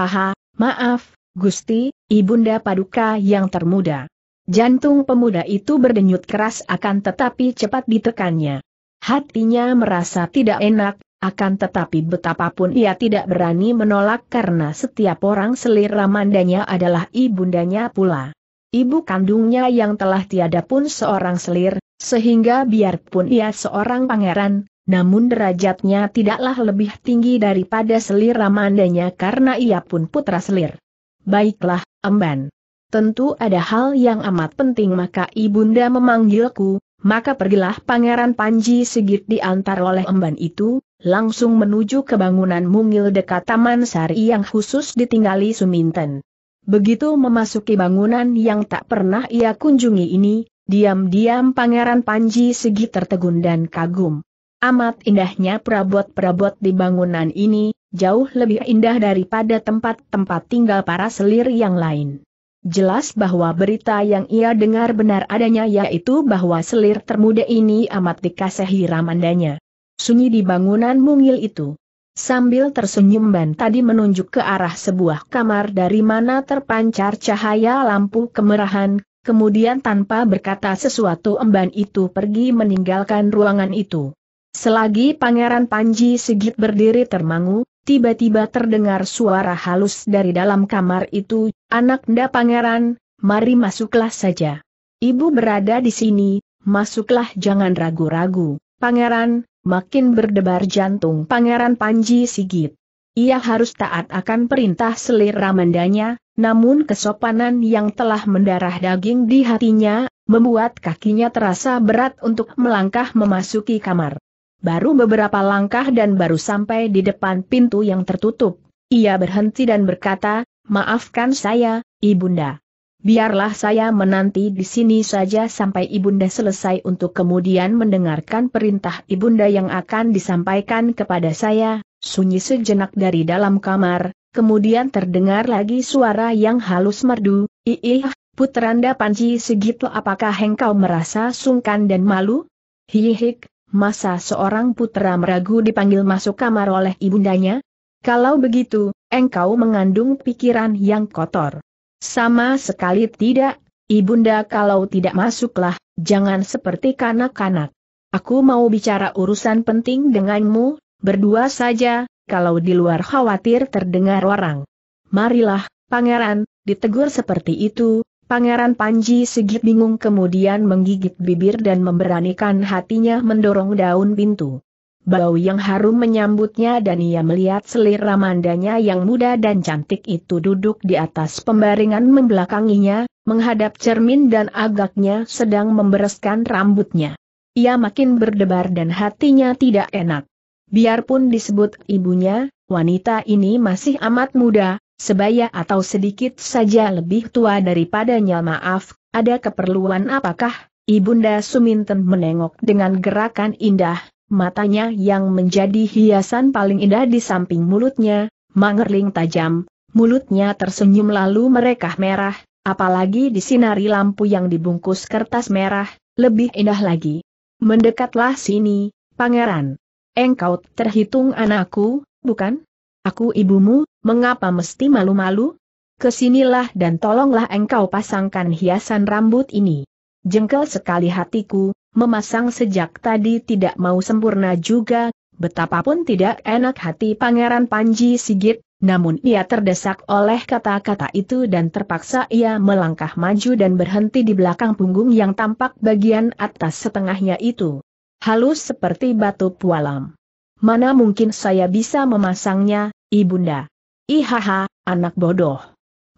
maaf, Gusti, Ibunda Paduka yang termuda. Jantung pemuda itu berdenyut keras akan tetapi cepat ditekannya. Hatinya merasa tidak enak, akan tetapi betapapun ia tidak berani menolak karena setiap orang selir mandanya adalah ibundanya pula. Ibu kandungnya yang telah tiada pun seorang selir, sehingga biarpun ia seorang pangeran, namun derajatnya tidaklah lebih tinggi daripada selir Ramandanya karena ia pun putra selir. Baiklah, emban tentu ada hal yang amat penting maka ibunda memanggilku, maka pergilah Pangeran Panji Sigit diantar oleh emban itu, langsung menuju ke bangunan mungil dekat Taman Sari yang khusus ditinggali Suminten. Begitu memasuki bangunan yang tak pernah ia kunjungi ini, diam-diam Pangeran Panji Sigit tertegun dan kagum. Amat indahnya perabot-perabot di bangunan ini, jauh lebih indah daripada tempat-tempat tinggal para selir yang lain. Jelas bahwa berita yang ia dengar benar adanya yaitu bahwa selir termuda ini amat dikasihi Ramandanya. Sunyi di bangunan mungil itu. Sambil tersenyum Ban tadi menunjuk ke arah sebuah kamar dari mana terpancar cahaya lampu kemerahan, kemudian tanpa berkata sesuatu emban itu pergi meninggalkan ruangan itu. Selagi Pangeran Panji Sigit berdiri termangu, tiba-tiba terdengar suara halus dari dalam kamar itu, anak nda pangeran, mari masuklah saja. Ibu berada di sini, masuklah jangan ragu-ragu, pangeran, makin berdebar jantung pangeran Panji Sigit. Ia harus taat akan perintah selir ramandanya, namun kesopanan yang telah mendarah daging di hatinya, membuat kakinya terasa berat untuk melangkah memasuki kamar. Baru beberapa langkah dan baru sampai di depan pintu yang tertutup. Ia berhenti dan berkata, maafkan saya, Ibunda. Biarlah saya menanti di sini saja sampai Ibunda selesai untuk kemudian mendengarkan perintah Ibunda yang akan disampaikan kepada saya. Sunyi sejenak dari dalam kamar, kemudian terdengar lagi suara yang halus merdu, Iih, Putranda Panji segitu apakah engkau merasa sungkan dan malu? Hihik, masa seorang putra meragu dipanggil masuk kamar oleh ibundanya? Kalau begitu, engkau mengandung pikiran yang kotor. Sama sekali tidak, ibunda kalau tidak masuklah, jangan seperti kanak-kanak. Aku mau bicara urusan penting denganmu, berdua saja, kalau di luar khawatir terdengar orang. Marilah, pangeran, ditegur seperti itu, Pangeran Panji Sigit bingung kemudian menggigit bibir dan memberanikan hatinya mendorong daun pintu. Bau yang harum menyambutnya dan ia melihat selir Ramandanya yang muda dan cantik itu duduk di atas pembaringan membelakanginya, menghadap cermin dan agaknya sedang membereskan rambutnya. Ia makin berdebar dan hatinya tidak enak. Biarpun disebut ibunya, wanita ini masih amat muda, sebaya atau sedikit saja lebih tua daripadanya maaf, ada keperluan apakah? Ibunda Suminten menengok dengan gerakan indah, matanya yang menjadi hiasan paling indah di samping mulutnya, mangerling tajam, mulutnya tersenyum lalu merekah merah, apalagi disinari lampu yang dibungkus kertas merah, lebih indah lagi. Mendekatlah sini, pangeran. Engkau terhitung anakku, bukan? Aku ibumu, Mengapa mesti malu-malu? Kesinilah dan tolonglah engkau pasangkan hiasan rambut ini. Jengkel sekali hatiku, memasang sejak tadi tidak mau sempurna juga, betapapun tidak enak hati Pangeran Panji Sigit, namun ia terdesak oleh kata-kata itu dan terpaksa ia melangkah maju dan berhenti di belakang punggung yang tampak bagian atas setengahnya itu. Halus seperti batu pualam. Mana mungkin saya bisa memasangnya, Ibunda? Ihaha, anak bodoh.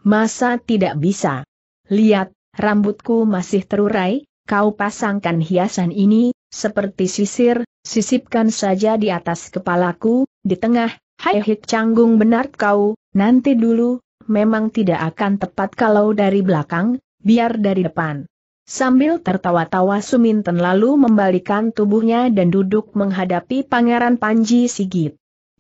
Masa tidak bisa? Lihat, rambutku masih terurai, kau pasangkan hiasan ini, seperti sisir, sisipkan saja di atas kepalaku, di tengah, hai hik canggung benar kau, nanti dulu, memang tidak akan tepat kalau dari belakang, biar dari depan. Sambil tertawa-tawa Suminten lalu membalikan tubuhnya dan duduk menghadapi Pangeran Panji Sigit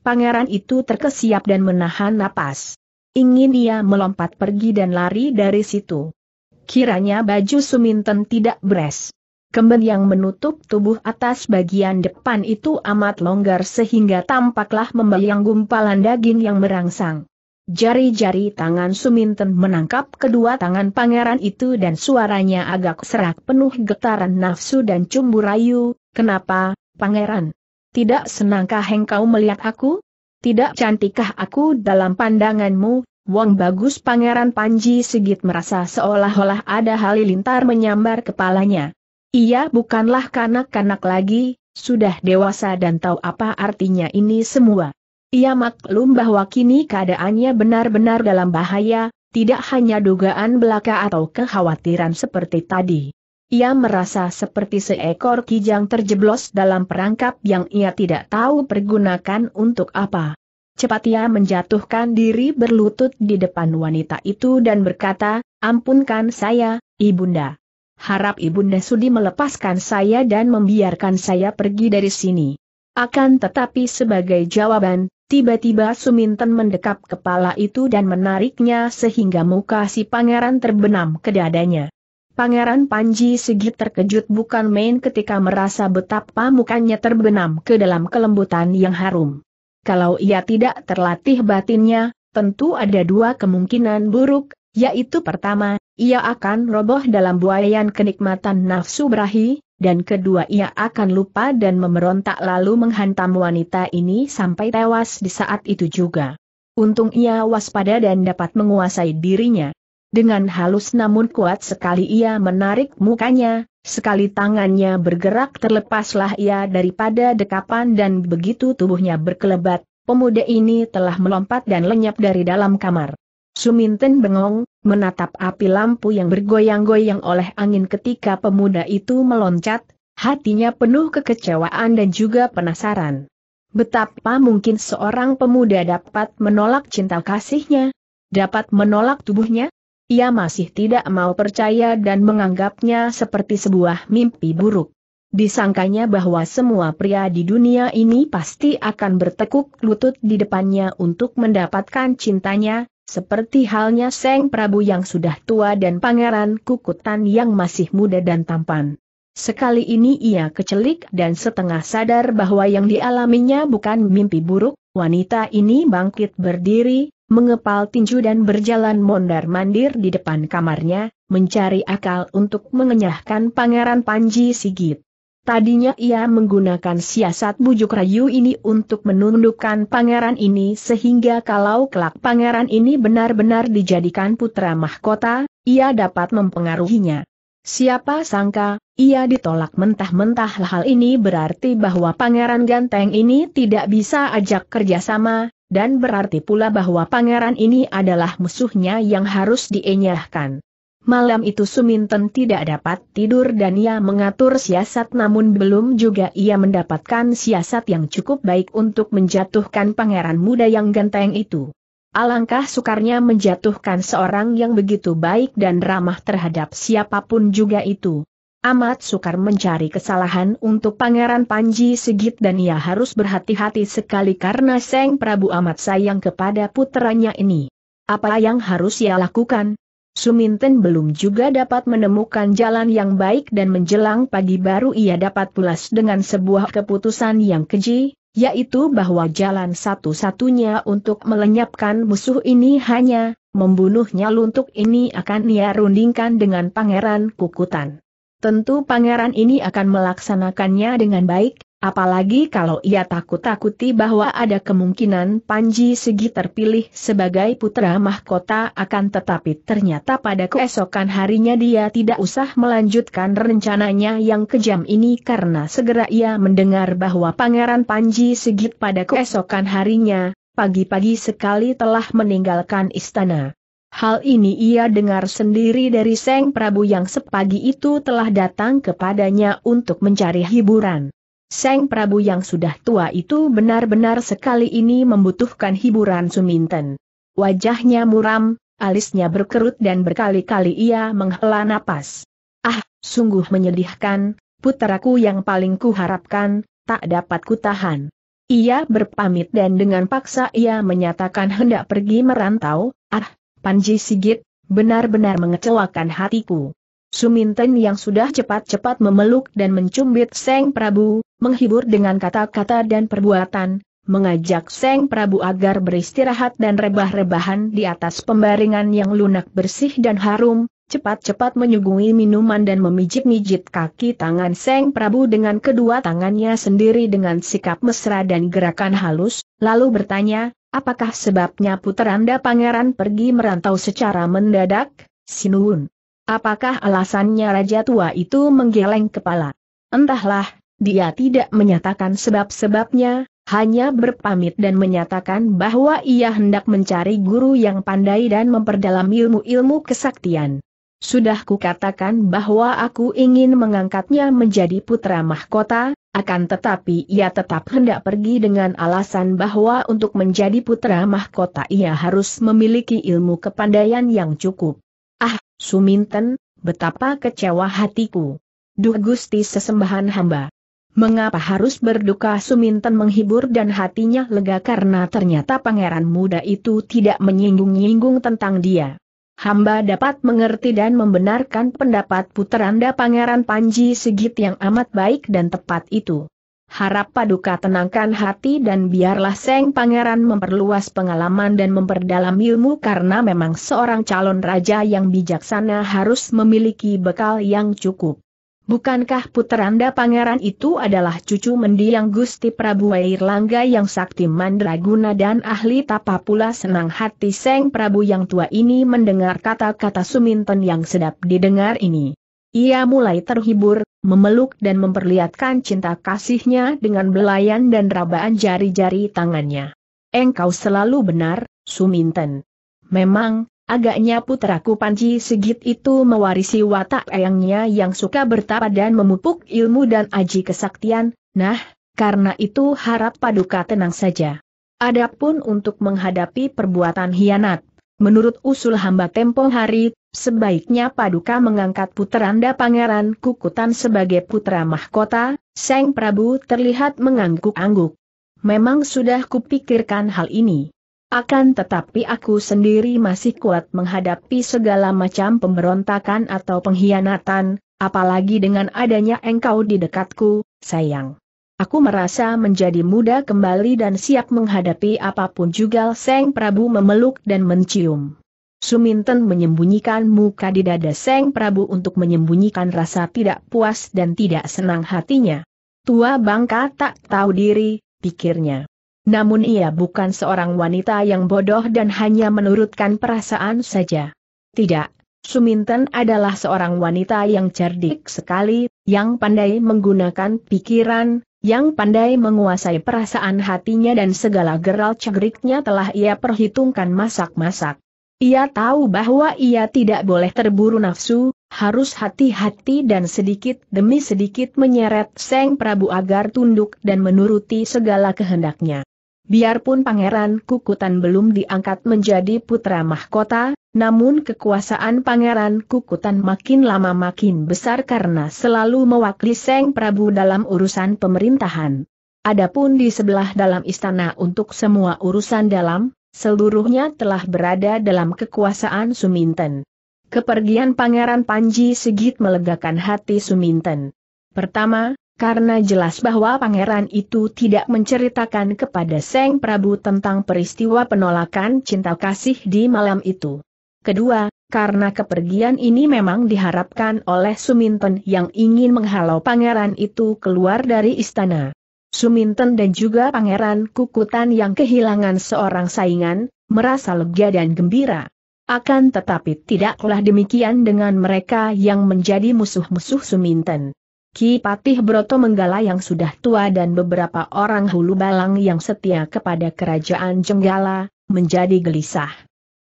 pangeran itu terkesiap dan menahan napas. Ingin ia melompat pergi dan lari dari situ. Kiranya baju Suminten tidak beres. Kemben yang menutup tubuh atas bagian depan itu amat longgar sehingga tampaklah membayang gumpalan daging yang merangsang. Jari-jari tangan Suminten menangkap kedua tangan pangeran itu dan suaranya agak serak penuh getaran nafsu dan cumbu rayu, kenapa, pangeran? Tidak senangkah engkau melihat aku? Tidak cantikkah aku dalam pandanganmu? Wong bagus Pangeran Panji Sigit merasa seolah-olah ada halilintar menyambar kepalanya. Ia bukanlah kanak-kanak lagi, sudah dewasa dan tahu apa artinya ini semua. Ia maklum bahwa kini keadaannya benar-benar dalam bahaya, tidak hanya dugaan belaka atau kekhawatiran seperti tadi. Ia merasa seperti seekor kijang terjeblos dalam perangkap yang ia tidak tahu pergunakan untuk apa. Cepat ia menjatuhkan diri berlutut di depan wanita itu dan berkata, Ampunkan saya, Ibunda. Harap Ibunda sudi melepaskan saya dan membiarkan saya pergi dari sini. Akan tetapi sebagai jawaban, tiba-tiba Suminten mendekap kepala itu dan menariknya sehingga muka si pangeran terbenam ke dadanya. Pangeran Panji Sigit terkejut bukan main ketika merasa betapa mukanya terbenam ke dalam kelembutan yang harum. Kalau ia tidak terlatih batinnya, tentu ada dua kemungkinan buruk, yaitu pertama, ia akan roboh dalam buayan kenikmatan nafsu berahi, dan kedua ia akan lupa dan memberontak lalu menghantam wanita ini sampai tewas di saat itu juga. Untung ia waspada dan dapat menguasai dirinya. Dengan halus namun kuat sekali ia menarik mukanya, sekali tangannya bergerak terlepaslah ia daripada dekapan dan begitu tubuhnya berkelebat, pemuda ini telah melompat dan lenyap dari dalam kamar. Suminten bengong, menatap api lampu yang bergoyang-goyang oleh angin ketika pemuda itu meloncat, hatinya penuh kekecewaan dan juga penasaran. Betapa mungkin seorang pemuda dapat menolak cinta kasihnya? Dapat menolak tubuhnya? Ia masih tidak mau percaya dan menganggapnya seperti sebuah mimpi buruk. Disangkanya bahwa semua pria di dunia ini pasti akan bertekuk lutut di depannya untuk mendapatkan cintanya, seperti halnya Seng Prabu yang sudah tua dan Pangeran Kukutan yang masih muda dan tampan. Sekali ini ia kecelik dan setengah sadar bahwa yang dialaminya bukan mimpi buruk, wanita ini bangkit berdiri, mengepal tinju dan berjalan mondar-mandir di depan kamarnya, mencari akal untuk mengenyahkan Pangeran Panji Sigit. Tadinya ia menggunakan siasat bujuk rayu ini untuk menundukkan pangeran ini sehingga kalau kelak pangeran ini benar-benar dijadikan putra mahkota, ia dapat mempengaruhinya. Siapa sangka, ia ditolak mentah-mentah hal ini berarti bahwa pangeran ganteng ini tidak bisa ajak kerjasama, dan berarti pula bahwa pangeran ini adalah musuhnya yang harus dienyahkan. Malam itu Suminten tidak dapat tidur dan ia mengatur siasat namun belum juga ia mendapatkan siasat yang cukup baik untuk menjatuhkan pangeran muda yang genteng itu. Alangkah sukarnya menjatuhkan seorang yang begitu baik dan ramah terhadap siapapun juga itu amat sukar mencari kesalahan untuk Pangeran Panji Segit dan ia harus berhati-hati sekali karena Seng Prabu amat sayang kepada putranya ini. Apa yang harus ia lakukan? Suminten belum juga dapat menemukan jalan yang baik dan menjelang pagi baru ia dapat pulas dengan sebuah keputusan yang keji, yaitu bahwa jalan satu-satunya untuk melenyapkan musuh ini hanya membunuhnya luntuk ini akan ia rundingkan dengan Pangeran Kukutan. Tentu pangeran ini akan melaksanakannya dengan baik, apalagi kalau ia takut-takuti bahwa ada kemungkinan Panji Segi terpilih sebagai putra mahkota akan tetapi ternyata pada keesokan harinya dia tidak usah melanjutkan rencananya yang kejam ini karena segera ia mendengar bahwa pangeran Panji Segit pada keesokan harinya, pagi-pagi sekali telah meninggalkan istana. Hal ini ia dengar sendiri dari Seng Prabu yang sepagi itu telah datang kepadanya untuk mencari hiburan. Seng Prabu yang sudah tua itu benar-benar sekali ini membutuhkan hiburan Suminten. Wajahnya muram, alisnya berkerut dan berkali-kali ia menghela napas. Ah, sungguh menyedihkan, puteraku yang paling kuharapkan, tak dapat kutahan. Ia berpamit dan dengan paksa ia menyatakan hendak pergi merantau, ah, Panji Sigit, benar-benar mengecewakan hatiku. Suminten yang sudah cepat-cepat memeluk dan mencumbit Seng Prabu, menghibur dengan kata-kata dan perbuatan, mengajak Seng Prabu agar beristirahat dan rebah-rebahan di atas pembaringan yang lunak bersih dan harum, cepat-cepat menyuguhi minuman dan memijit-mijit kaki tangan Seng Prabu dengan kedua tangannya sendiri dengan sikap mesra dan gerakan halus, lalu bertanya, Apakah sebabnya puteranda pangeran pergi merantau secara mendadak, Sinuun? Apakah alasannya Raja Tua itu menggeleng kepala? Entahlah, dia tidak menyatakan sebab-sebabnya, hanya berpamit dan menyatakan bahwa ia hendak mencari guru yang pandai dan memperdalam ilmu-ilmu kesaktian. Sudah kukatakan bahwa aku ingin mengangkatnya menjadi putra mahkota, akan tetapi ia tetap hendak pergi dengan alasan bahwa untuk menjadi putra mahkota ia harus memiliki ilmu kepandaian yang cukup. Ah, Suminten, betapa kecewa hatiku. Duh Gusti sesembahan hamba. Mengapa harus berduka Suminten menghibur dan hatinya lega karena ternyata pangeran muda itu tidak menyinggung-nyinggung tentang dia hamba dapat mengerti dan membenarkan pendapat puteranda Pangeran Panji Sigit yang amat baik dan tepat itu. Harap paduka tenangkan hati dan biarlah Seng Pangeran memperluas pengalaman dan memperdalam ilmu karena memang seorang calon raja yang bijaksana harus memiliki bekal yang cukup. Bukankah puteranda pangeran itu adalah cucu mendiang Gusti Prabu Wairlangga yang sakti mandraguna dan ahli tapa pula senang hati Seng Prabu yang tua ini mendengar kata-kata Suminten yang sedap didengar ini. Ia mulai terhibur, memeluk dan memperlihatkan cinta kasihnya dengan belayan dan rabaan jari-jari tangannya. Engkau selalu benar, Suminten. Memang, Agaknya putraku Panji Sigit itu mewarisi watak eyangnya yang suka bertapa dan memupuk ilmu dan aji kesaktian, nah, karena itu harap paduka tenang saja. Adapun untuk menghadapi perbuatan hianat, menurut usul hamba tempo hari, sebaiknya paduka mengangkat puteranda pangeran Kukutan sebagai putra mahkota, Seng Prabu terlihat mengangguk-angguk. Memang sudah kupikirkan hal ini. Akan tetapi aku sendiri masih kuat menghadapi segala macam pemberontakan atau pengkhianatan, apalagi dengan adanya engkau di dekatku, sayang. Aku merasa menjadi muda kembali dan siap menghadapi apapun juga Seng Prabu memeluk dan mencium. Suminten menyembunyikan muka di dada Seng Prabu untuk menyembunyikan rasa tidak puas dan tidak senang hatinya. Tua bangka tak tahu diri, pikirnya. Namun ia bukan seorang wanita yang bodoh dan hanya menurutkan perasaan saja. Tidak, Suminten adalah seorang wanita yang cerdik sekali, yang pandai menggunakan pikiran, yang pandai menguasai perasaan hatinya dan segala geral cegriknya telah ia perhitungkan masak-masak. Ia tahu bahwa ia tidak boleh terburu nafsu, harus hati-hati dan sedikit demi sedikit menyeret Seng Prabu agar tunduk dan menuruti segala kehendaknya. Biarpun Pangeran Kukutan belum diangkat menjadi putra mahkota, namun kekuasaan Pangeran Kukutan makin lama makin besar karena selalu mewakili Seng Prabu dalam urusan pemerintahan. Adapun di sebelah dalam istana untuk semua urusan dalam, seluruhnya telah berada dalam kekuasaan Suminten. Kepergian Pangeran Panji Sigit melegakan hati Suminten. Pertama, karena jelas bahwa pangeran itu tidak menceritakan kepada Seng Prabu tentang peristiwa penolakan cinta kasih di malam itu. Kedua, karena kepergian ini memang diharapkan oleh Suminten yang ingin menghalau pangeran itu keluar dari istana. Suminten dan juga pangeran Kukutan yang kehilangan seorang saingan, merasa lega dan gembira. Akan tetapi tidaklah demikian dengan mereka yang menjadi musuh-musuh Suminten. Ki Patih Broto Menggala yang sudah tua dan beberapa orang hulu balang yang setia kepada kerajaan Jenggala, menjadi gelisah.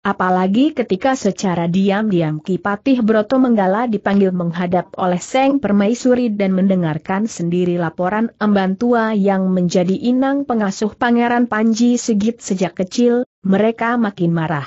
Apalagi ketika secara diam-diam Ki Patih Broto Menggala dipanggil menghadap oleh Seng Permaisuri dan mendengarkan sendiri laporan emban tua yang menjadi inang pengasuh Pangeran Panji Sigit sejak kecil, mereka makin marah.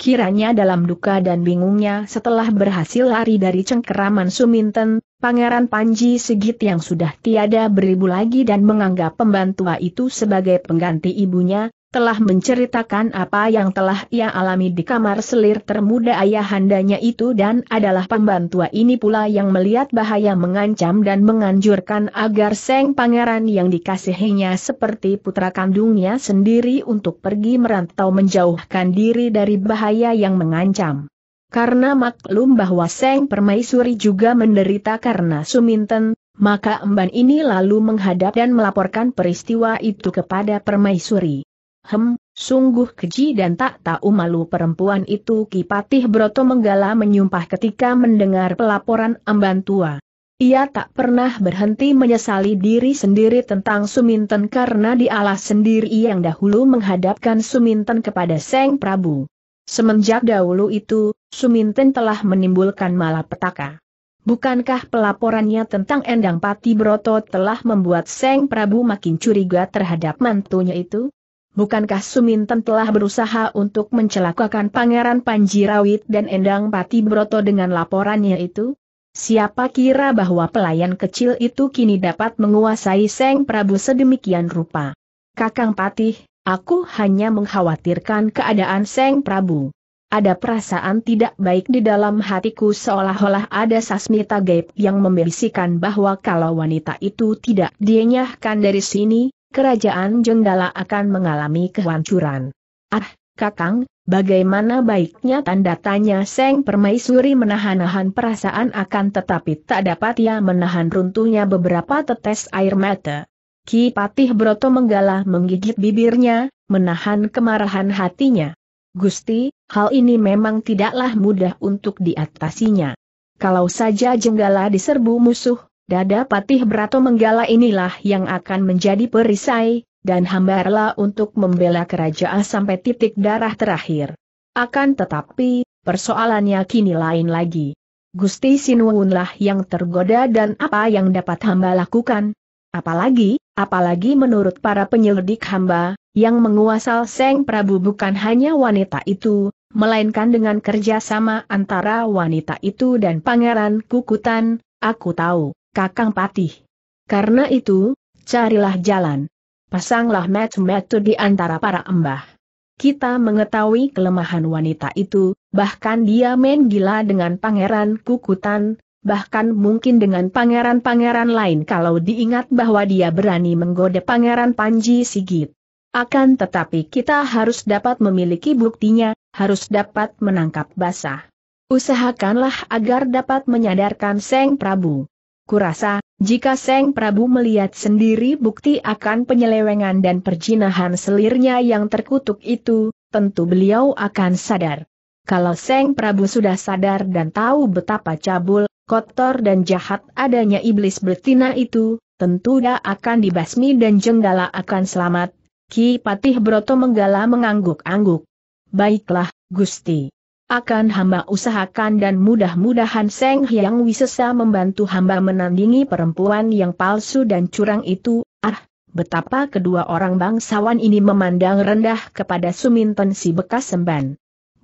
Kiranya dalam duka dan bingungnya setelah berhasil lari dari cengkeraman Suminten, Pangeran Panji Segit yang sudah tiada beribu lagi dan menganggap pembantua itu sebagai pengganti ibunya, telah menceritakan apa yang telah ia alami di kamar selir termuda ayahandanya itu dan adalah pembantua ini pula yang melihat bahaya mengancam dan menganjurkan agar Seng Pangeran yang dikasihinya seperti putra kandungnya sendiri untuk pergi merantau menjauhkan diri dari bahaya yang mengancam. Karena maklum bahwa Seng Permaisuri juga menderita karena Suminten, maka emban ini lalu menghadap dan melaporkan peristiwa itu kepada Permaisuri. Hem, sungguh keji dan tak tahu malu perempuan itu Kipatih Broto Menggala menyumpah ketika mendengar pelaporan emban tua. Ia tak pernah berhenti menyesali diri sendiri tentang Suminten karena dialah sendiri yang dahulu menghadapkan Suminten kepada Seng Prabu. Semenjak dahulu itu, Suminten telah menimbulkan malapetaka. Bukankah pelaporannya tentang Endang Pati Broto telah membuat Seng Prabu makin curiga terhadap mantunya itu? Bukankah Suminten telah berusaha untuk mencelakakan Pangeran Panjirawit dan Endang Pati Broto dengan laporannya itu? Siapa kira bahwa pelayan kecil itu kini dapat menguasai Seng Prabu sedemikian rupa? Kakang Patih, Aku hanya mengkhawatirkan keadaan Seng Prabu. Ada perasaan tidak baik di dalam hatiku seolah-olah ada sasmita gaib yang membisikkan bahwa kalau wanita itu tidak dienyahkan dari sini, kerajaan Jenggala akan mengalami kehancuran. Ah, Kakang, bagaimana baiknya tanda tanya Seng Permaisuri menahan-nahan perasaan akan tetapi tak dapat ia menahan runtuhnya beberapa tetes air mata. Ki Patih Broto menggalah menggigit bibirnya, menahan kemarahan hatinya. Gusti, hal ini memang tidaklah mudah untuk diatasinya. Kalau saja jenggala diserbu musuh, dada Patih Broto menggala inilah yang akan menjadi perisai, dan hambarlah untuk membela kerajaan sampai titik darah terakhir. Akan tetapi, persoalannya kini lain lagi. Gusti Sinuunlah yang tergoda dan apa yang dapat hamba lakukan? Apalagi, Apalagi menurut para penyelidik hamba, yang menguasal Seng Prabu bukan hanya wanita itu, melainkan dengan kerjasama antara wanita itu dan Pangeran Kukutan, aku tahu, Kakang Patih. Karena itu, carilah jalan. Pasanglah metu-metu di antara para embah. Kita mengetahui kelemahan wanita itu, bahkan dia main gila dengan Pangeran Kukutan, bahkan mungkin dengan pangeran-pangeran lain kalau diingat bahwa dia berani menggoda pangeran Panji Sigit. Akan tetapi kita harus dapat memiliki buktinya, harus dapat menangkap basah. Usahakanlah agar dapat menyadarkan Seng Prabu. Kurasa, jika Seng Prabu melihat sendiri bukti akan penyelewengan dan perjinahan selirnya yang terkutuk itu, tentu beliau akan sadar. Kalau Seng Prabu sudah sadar dan tahu betapa cabul, kotor dan jahat adanya iblis betina itu, tentu dia akan dibasmi dan Jenggala akan selamat. Ki Patih Broto Menggala mengangguk-angguk. Baiklah, Gusti. Akan hamba usahakan dan mudah-mudahan Seng Hyang Wisesa membantu hamba menandingi perempuan yang palsu dan curang itu, ah, betapa kedua orang bangsawan ini memandang rendah kepada Suminten si bekas semban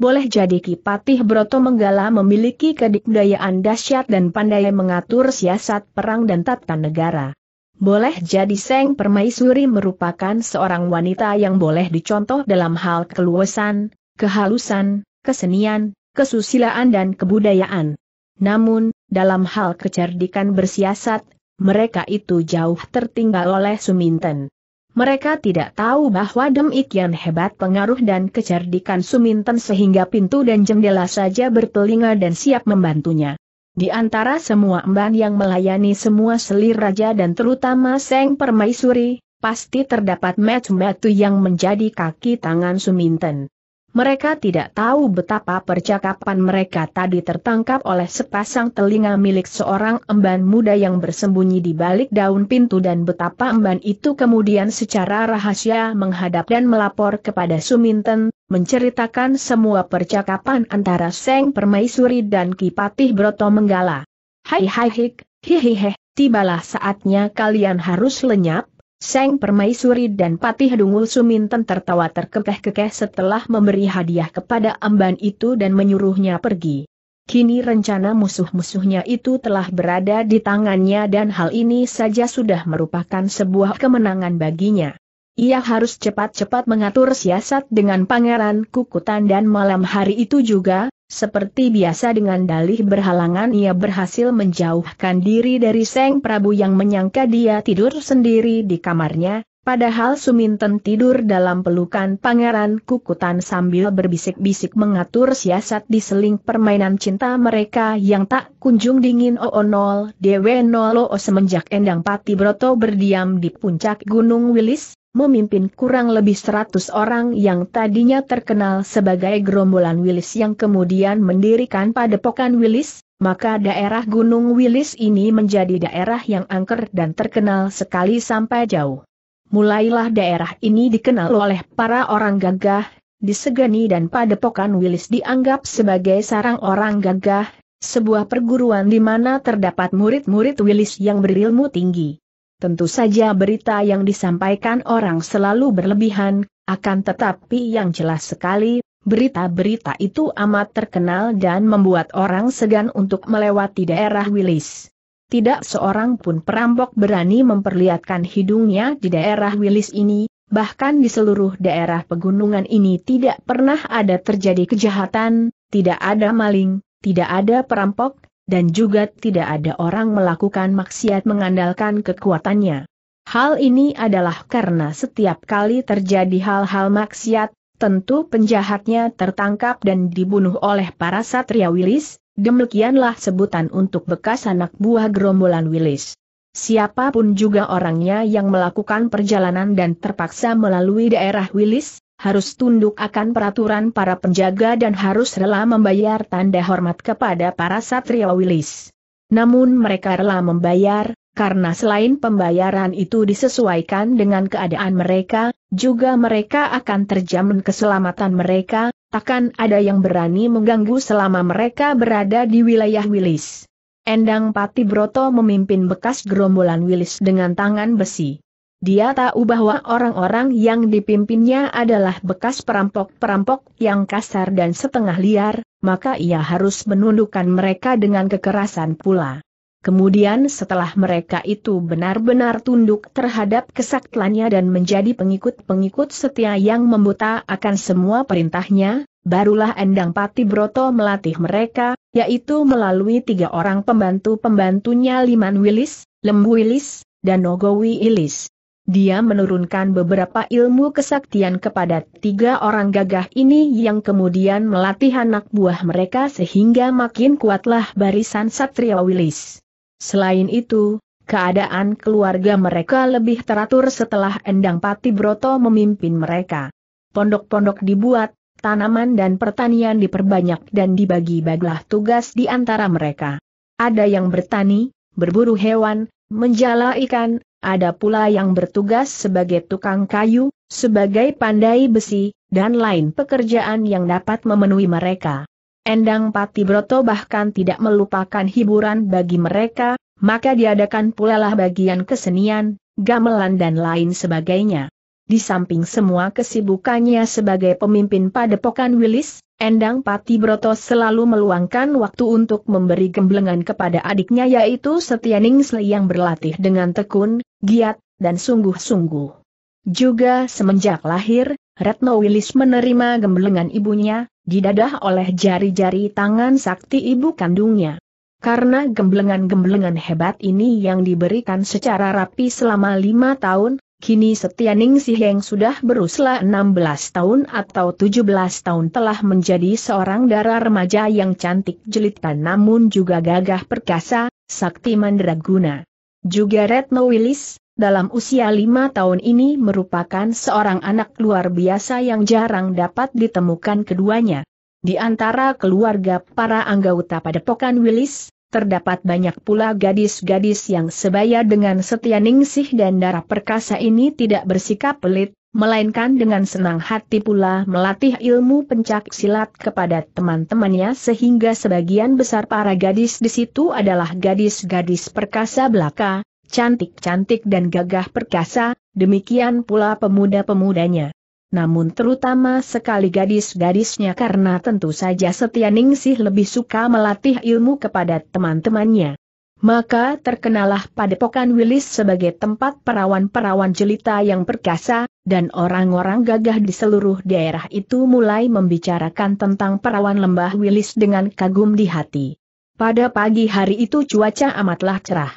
boleh jadi Kipatih Broto Menggala memiliki kedikdayaan dahsyat dan pandai mengatur siasat perang dan tata negara. Boleh jadi Seng Permaisuri merupakan seorang wanita yang boleh dicontoh dalam hal keluasan, kehalusan, kesenian, kesusilaan dan kebudayaan. Namun, dalam hal kecerdikan bersiasat, mereka itu jauh tertinggal oleh Suminten. Mereka tidak tahu bahwa demikian hebat pengaruh dan kecerdikan Suminten sehingga pintu dan jendela saja bertelinga dan siap membantunya. Di antara semua emban yang melayani semua selir raja dan terutama Seng Permaisuri, pasti terdapat metu-metu yang menjadi kaki tangan Suminten. Mereka tidak tahu betapa percakapan mereka tadi tertangkap oleh sepasang telinga milik seorang emban muda yang bersembunyi di balik daun pintu dan betapa emban itu kemudian secara rahasia menghadap dan melapor kepada Suminten, menceritakan semua percakapan antara Seng Permaisuri dan Kipatih Broto Menggala. Hai hai hik, hihiheh, tibalah saatnya kalian harus lenyap, Seng Permaisuri dan Patih Dungul Suminten tertawa terkekeh-kekeh setelah memberi hadiah kepada amban itu dan menyuruhnya pergi. Kini rencana musuh-musuhnya itu telah berada di tangannya dan hal ini saja sudah merupakan sebuah kemenangan baginya. Ia harus cepat-cepat mengatur siasat dengan Pangeran Kukutan dan malam hari itu juga, seperti biasa dengan dalih berhalangan ia berhasil menjauhkan diri dari Seng Prabu yang menyangka dia tidur sendiri di kamarnya, padahal Suminten tidur dalam pelukan pangeran kukutan sambil berbisik-bisik mengatur siasat di seling permainan cinta mereka yang tak kunjung dingin OO0 DW0 semenjak Endang Pati Broto berdiam di puncak Gunung Wilis, memimpin kurang lebih 100 orang yang tadinya terkenal sebagai gerombolan Wilis yang kemudian mendirikan padepokan Wilis, maka daerah Gunung Wilis ini menjadi daerah yang angker dan terkenal sekali sampai jauh. Mulailah daerah ini dikenal oleh para orang gagah, disegani dan padepokan Wilis dianggap sebagai sarang orang gagah, sebuah perguruan di mana terdapat murid-murid Wilis yang berilmu tinggi. Tentu saja berita yang disampaikan orang selalu berlebihan, akan tetapi yang jelas sekali, berita-berita itu amat terkenal dan membuat orang segan untuk melewati daerah Wilis. Tidak seorang pun perampok berani memperlihatkan hidungnya di daerah Wilis ini, bahkan di seluruh daerah pegunungan ini tidak pernah ada terjadi kejahatan, tidak ada maling, tidak ada perampok, dan juga tidak ada orang melakukan maksiat mengandalkan kekuatannya. Hal ini adalah karena setiap kali terjadi hal-hal maksiat, tentu penjahatnya tertangkap dan dibunuh oleh para satria wilis, demikianlah sebutan untuk bekas anak buah gerombolan wilis. Siapapun juga orangnya yang melakukan perjalanan dan terpaksa melalui daerah Wilis, harus tunduk akan peraturan para penjaga dan harus rela membayar tanda hormat kepada para satria wilis. Namun mereka rela membayar, karena selain pembayaran itu disesuaikan dengan keadaan mereka, juga mereka akan terjamin keselamatan mereka, takkan ada yang berani mengganggu selama mereka berada di wilayah wilis. Endang Pati Broto memimpin bekas gerombolan wilis dengan tangan besi. Dia tahu bahwa orang-orang yang dipimpinnya adalah bekas perampok-perampok yang kasar dan setengah liar, maka ia harus menundukkan mereka dengan kekerasan pula. Kemudian setelah mereka itu benar-benar tunduk terhadap kesaktiannya dan menjadi pengikut-pengikut setia yang membuta akan semua perintahnya, barulah Endang Pati Broto melatih mereka, yaitu melalui tiga orang pembantu-pembantunya Liman Wilis, Lembu Wilis, dan Nogowi Ilis dia menurunkan beberapa ilmu kesaktian kepada tiga orang gagah ini yang kemudian melatih anak buah mereka sehingga makin kuatlah barisan Satria Wilis. Selain itu, keadaan keluarga mereka lebih teratur setelah Endang Pati Broto memimpin mereka. Pondok-pondok dibuat, tanaman dan pertanian diperbanyak dan dibagi-bagilah tugas di antara mereka. Ada yang bertani, berburu hewan, menjala ikan, ada pula yang bertugas sebagai tukang kayu, sebagai pandai besi, dan lain pekerjaan yang dapat memenuhi mereka. Endang Patibroto bahkan tidak melupakan hiburan bagi mereka, maka diadakan pula lah bagian kesenian, gamelan dan lain sebagainya. Di samping semua kesibukannya sebagai pemimpin padepokan Wilis, Endang Pati Broto selalu meluangkan waktu untuk memberi gemblengan kepada adiknya yaitu Setianing Ningsli yang berlatih dengan tekun, giat, dan sungguh-sungguh. Juga semenjak lahir, Retno Wilis menerima gemblengan ibunya, didadah oleh jari-jari tangan sakti ibu kandungnya. Karena gemblengan-gemblengan hebat ini yang diberikan secara rapi selama lima tahun, Kini Setianing yang sudah berusia 16 tahun atau 17 tahun telah menjadi seorang darah remaja yang cantik jelita namun juga gagah perkasa, sakti mandraguna. Juga Retno Willis, dalam usia 5 tahun ini merupakan seorang anak luar biasa yang jarang dapat ditemukan keduanya. Di antara keluarga para anggota padepokan Willis, Terdapat banyak pula gadis-gadis yang sebaya dengan setia Ningsih dan darah perkasa ini tidak bersikap pelit, melainkan dengan senang hati pula melatih ilmu pencak silat kepada teman-temannya sehingga sebagian besar para gadis di situ adalah gadis-gadis perkasa belaka, cantik-cantik dan gagah perkasa, demikian pula pemuda-pemudanya namun terutama sekali gadis-gadisnya karena tentu saja Setia Ningsih lebih suka melatih ilmu kepada teman-temannya. Maka terkenalah padepokan Wilis sebagai tempat perawan-perawan jelita yang perkasa, dan orang-orang gagah di seluruh daerah itu mulai membicarakan tentang perawan lembah Wilis dengan kagum di hati. Pada pagi hari itu cuaca amatlah cerah.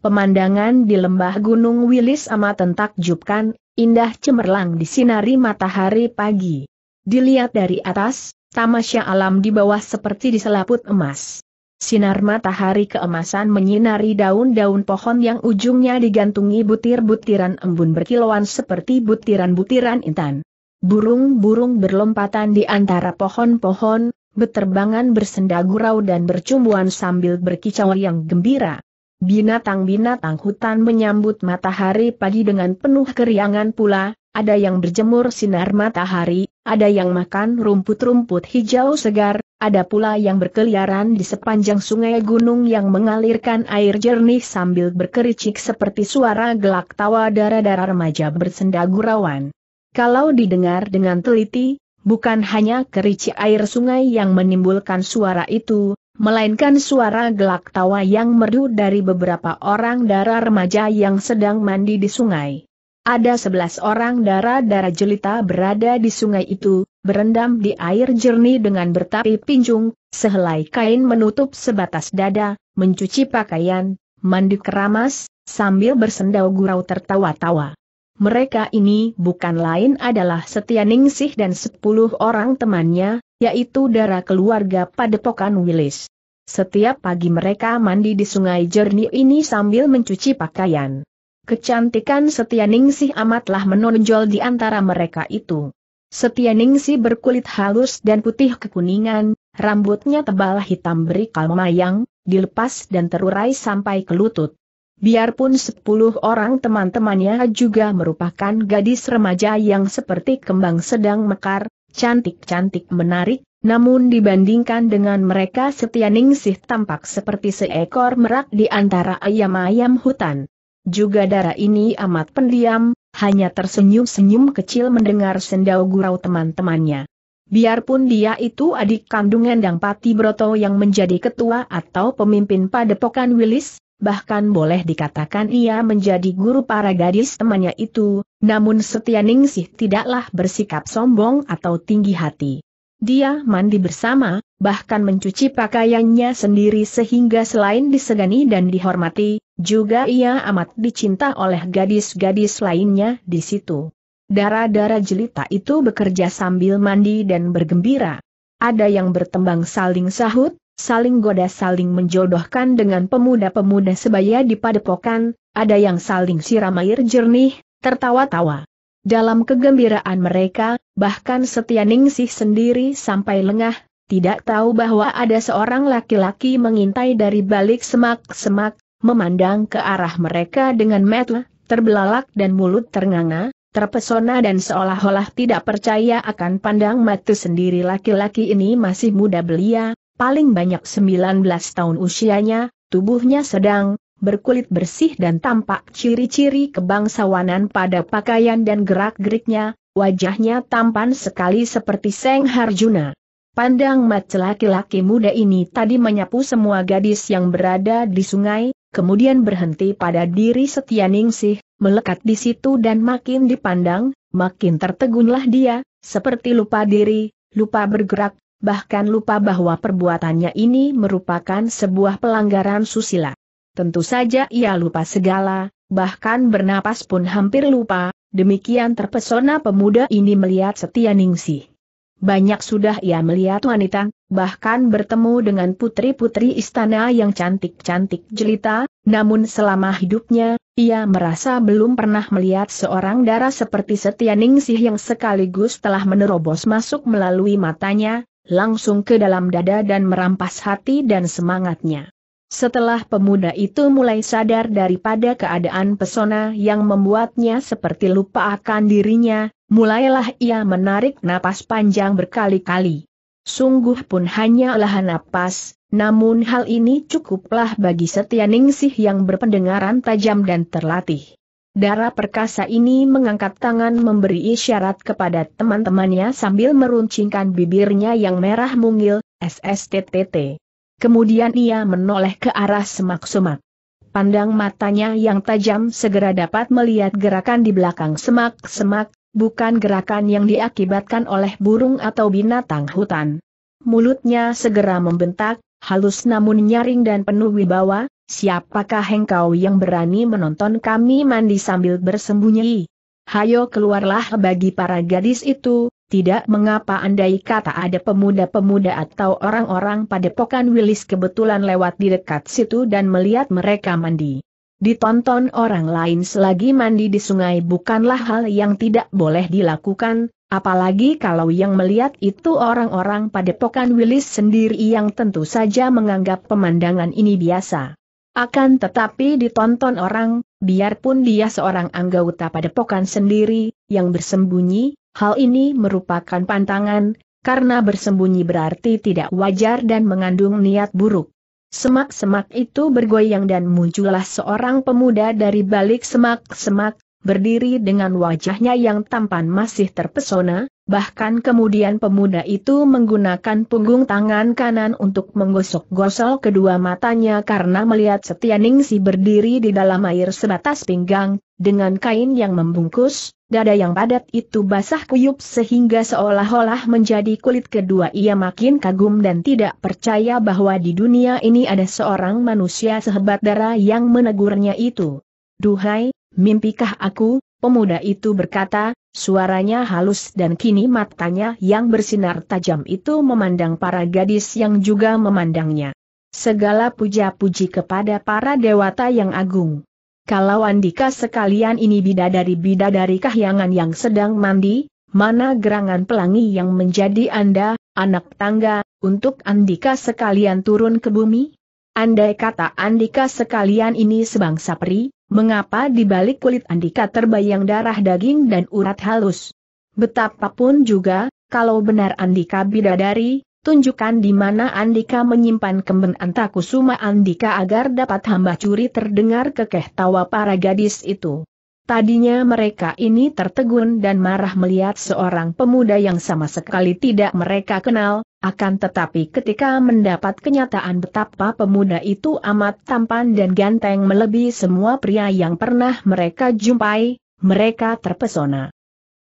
Pemandangan di lembah Gunung Wilis amat tentakjubkan, indah cemerlang di sinari matahari pagi. Dilihat dari atas, tamasya alam di bawah seperti diselaput emas. Sinar matahari keemasan menyinari daun-daun pohon yang ujungnya digantungi butir-butiran embun berkilauan seperti butiran-butiran intan. Burung-burung berlompatan di antara pohon-pohon, beterbangan bersenda gurau dan bercumbuan sambil berkicau yang gembira. Binatang-binatang hutan menyambut matahari pagi dengan penuh keriangan pula, ada yang berjemur sinar matahari, ada yang makan rumput-rumput hijau segar, ada pula yang berkeliaran di sepanjang sungai gunung yang mengalirkan air jernih sambil berkericik seperti suara gelak tawa darah-darah remaja bersenda gurauan. Kalau didengar dengan teliti, bukan hanya kericik air sungai yang menimbulkan suara itu, melainkan suara gelak tawa yang merdu dari beberapa orang darah remaja yang sedang mandi di sungai. Ada sebelas orang darah-darah jelita berada di sungai itu, berendam di air jernih dengan bertapi pinjung, sehelai kain menutup sebatas dada, mencuci pakaian, mandi keramas, sambil bersendau gurau tertawa-tawa mereka ini bukan lain adalah Setia Ningsih dan sepuluh orang temannya, yaitu darah keluarga Padepokan Wilis. Setiap pagi mereka mandi di sungai jernih ini sambil mencuci pakaian. Kecantikan Setia Ningsih amatlah menonjol di antara mereka itu. Setia Ningsih berkulit halus dan putih kekuningan, rambutnya tebal hitam berikal mayang, dilepas dan terurai sampai ke lutut. Biarpun sepuluh orang teman-temannya juga merupakan gadis remaja yang seperti kembang sedang mekar, cantik-cantik menarik, namun dibandingkan dengan mereka Setia Ningsih tampak seperti seekor merak di antara ayam-ayam hutan. Juga darah ini amat pendiam, hanya tersenyum-senyum kecil mendengar sendau gurau teman-temannya. Biarpun dia itu adik kandung Endang Pati Broto yang menjadi ketua atau pemimpin padepokan Wilis, bahkan boleh dikatakan ia menjadi guru para gadis temannya itu, namun Setia Ningsih tidaklah bersikap sombong atau tinggi hati. Dia mandi bersama, bahkan mencuci pakaiannya sendiri sehingga selain disegani dan dihormati, juga ia amat dicinta oleh gadis-gadis lainnya di situ. Darah-darah jelita itu bekerja sambil mandi dan bergembira. Ada yang bertembang saling sahut, saling goda saling menjodohkan dengan pemuda-pemuda sebaya di padepokan, ada yang saling siram air jernih, tertawa-tawa. Dalam kegembiraan mereka, bahkan Setia Ningsih sendiri sampai lengah, tidak tahu bahwa ada seorang laki-laki mengintai dari balik semak-semak, memandang ke arah mereka dengan mata terbelalak dan mulut ternganga, terpesona dan seolah-olah tidak percaya akan pandang mata sendiri laki-laki ini masih muda belia, paling banyak 19 tahun usianya, tubuhnya sedang, berkulit bersih dan tampak ciri-ciri kebangsawanan pada pakaian dan gerak-geriknya, wajahnya tampan sekali seperti Seng Harjuna. Pandang mata laki-laki muda ini tadi menyapu semua gadis yang berada di sungai, kemudian berhenti pada diri Setianingsih, melekat di situ dan makin dipandang, makin tertegunlah dia, seperti lupa diri, lupa bergerak, bahkan lupa bahwa perbuatannya ini merupakan sebuah pelanggaran susila. Tentu saja ia lupa segala, bahkan bernapas pun hampir lupa, demikian terpesona pemuda ini melihat Setia Ningsih. Banyak sudah ia melihat wanita, bahkan bertemu dengan putri-putri istana yang cantik-cantik jelita, namun selama hidupnya, ia merasa belum pernah melihat seorang darah seperti Setia Ningsih yang sekaligus telah menerobos masuk melalui matanya, langsung ke dalam dada dan merampas hati dan semangatnya. Setelah pemuda itu mulai sadar daripada keadaan pesona yang membuatnya seperti lupa akan dirinya, mulailah ia menarik napas panjang berkali-kali. Sungguh pun hanya lahan napas, namun hal ini cukuplah bagi Setia Ningsih yang berpendengaran tajam dan terlatih. Darah perkasa ini mengangkat tangan memberi isyarat kepada teman-temannya sambil meruncingkan bibirnya yang merah mungil, SSTTT. Kemudian ia menoleh ke arah semak-semak. Pandang matanya yang tajam segera dapat melihat gerakan di belakang semak-semak, bukan gerakan yang diakibatkan oleh burung atau binatang hutan. Mulutnya segera membentak, halus namun nyaring dan penuh wibawa, siapakah engkau yang berani menonton kami mandi sambil bersembunyi? Hayo keluarlah bagi para gadis itu, tidak mengapa andai kata ada pemuda-pemuda atau orang-orang pada pokan wilis kebetulan lewat di dekat situ dan melihat mereka mandi. Ditonton orang lain selagi mandi di sungai bukanlah hal yang tidak boleh dilakukan, Apalagi kalau yang melihat itu orang-orang padepokan Willis sendiri yang tentu saja menganggap pemandangan ini biasa. Akan tetapi ditonton orang, biarpun dia seorang anggota padepokan sendiri, yang bersembunyi, hal ini merupakan pantangan, karena bersembunyi berarti tidak wajar dan mengandung niat buruk. Semak-semak itu bergoyang dan muncullah seorang pemuda dari balik semak-semak, berdiri dengan wajahnya yang tampan masih terpesona, bahkan kemudian pemuda itu menggunakan punggung tangan kanan untuk menggosok-gosok kedua matanya karena melihat Setianingsi berdiri di dalam air sebatas pinggang, dengan kain yang membungkus, dada yang padat itu basah kuyup sehingga seolah-olah menjadi kulit kedua ia makin kagum dan tidak percaya bahwa di dunia ini ada seorang manusia sehebat darah yang menegurnya itu. Duhai, Mimpikah aku? Pemuda itu berkata, suaranya halus dan kini matanya yang bersinar tajam itu memandang para gadis yang juga memandangnya. Segala puja-puji kepada para dewata yang agung. Kalau Andika sekalian ini bidadari-bidadari kahyangan yang sedang mandi, mana gerangan pelangi yang menjadi Anda, anak tangga, untuk Andika sekalian turun ke bumi? Andai kata Andika sekalian ini sebangsa peri, mengapa di balik kulit Andika terbayang darah daging dan urat halus? Betapapun juga, kalau benar Andika bidadari, tunjukkan di mana Andika menyimpan kemben antakusuma Andika agar dapat hamba curi terdengar kekeh tawa para gadis itu. Tadinya mereka ini tertegun dan marah melihat seorang pemuda yang sama sekali tidak mereka kenal, akan tetapi ketika mendapat kenyataan betapa pemuda itu amat tampan dan ganteng melebihi semua pria yang pernah mereka jumpai, mereka terpesona.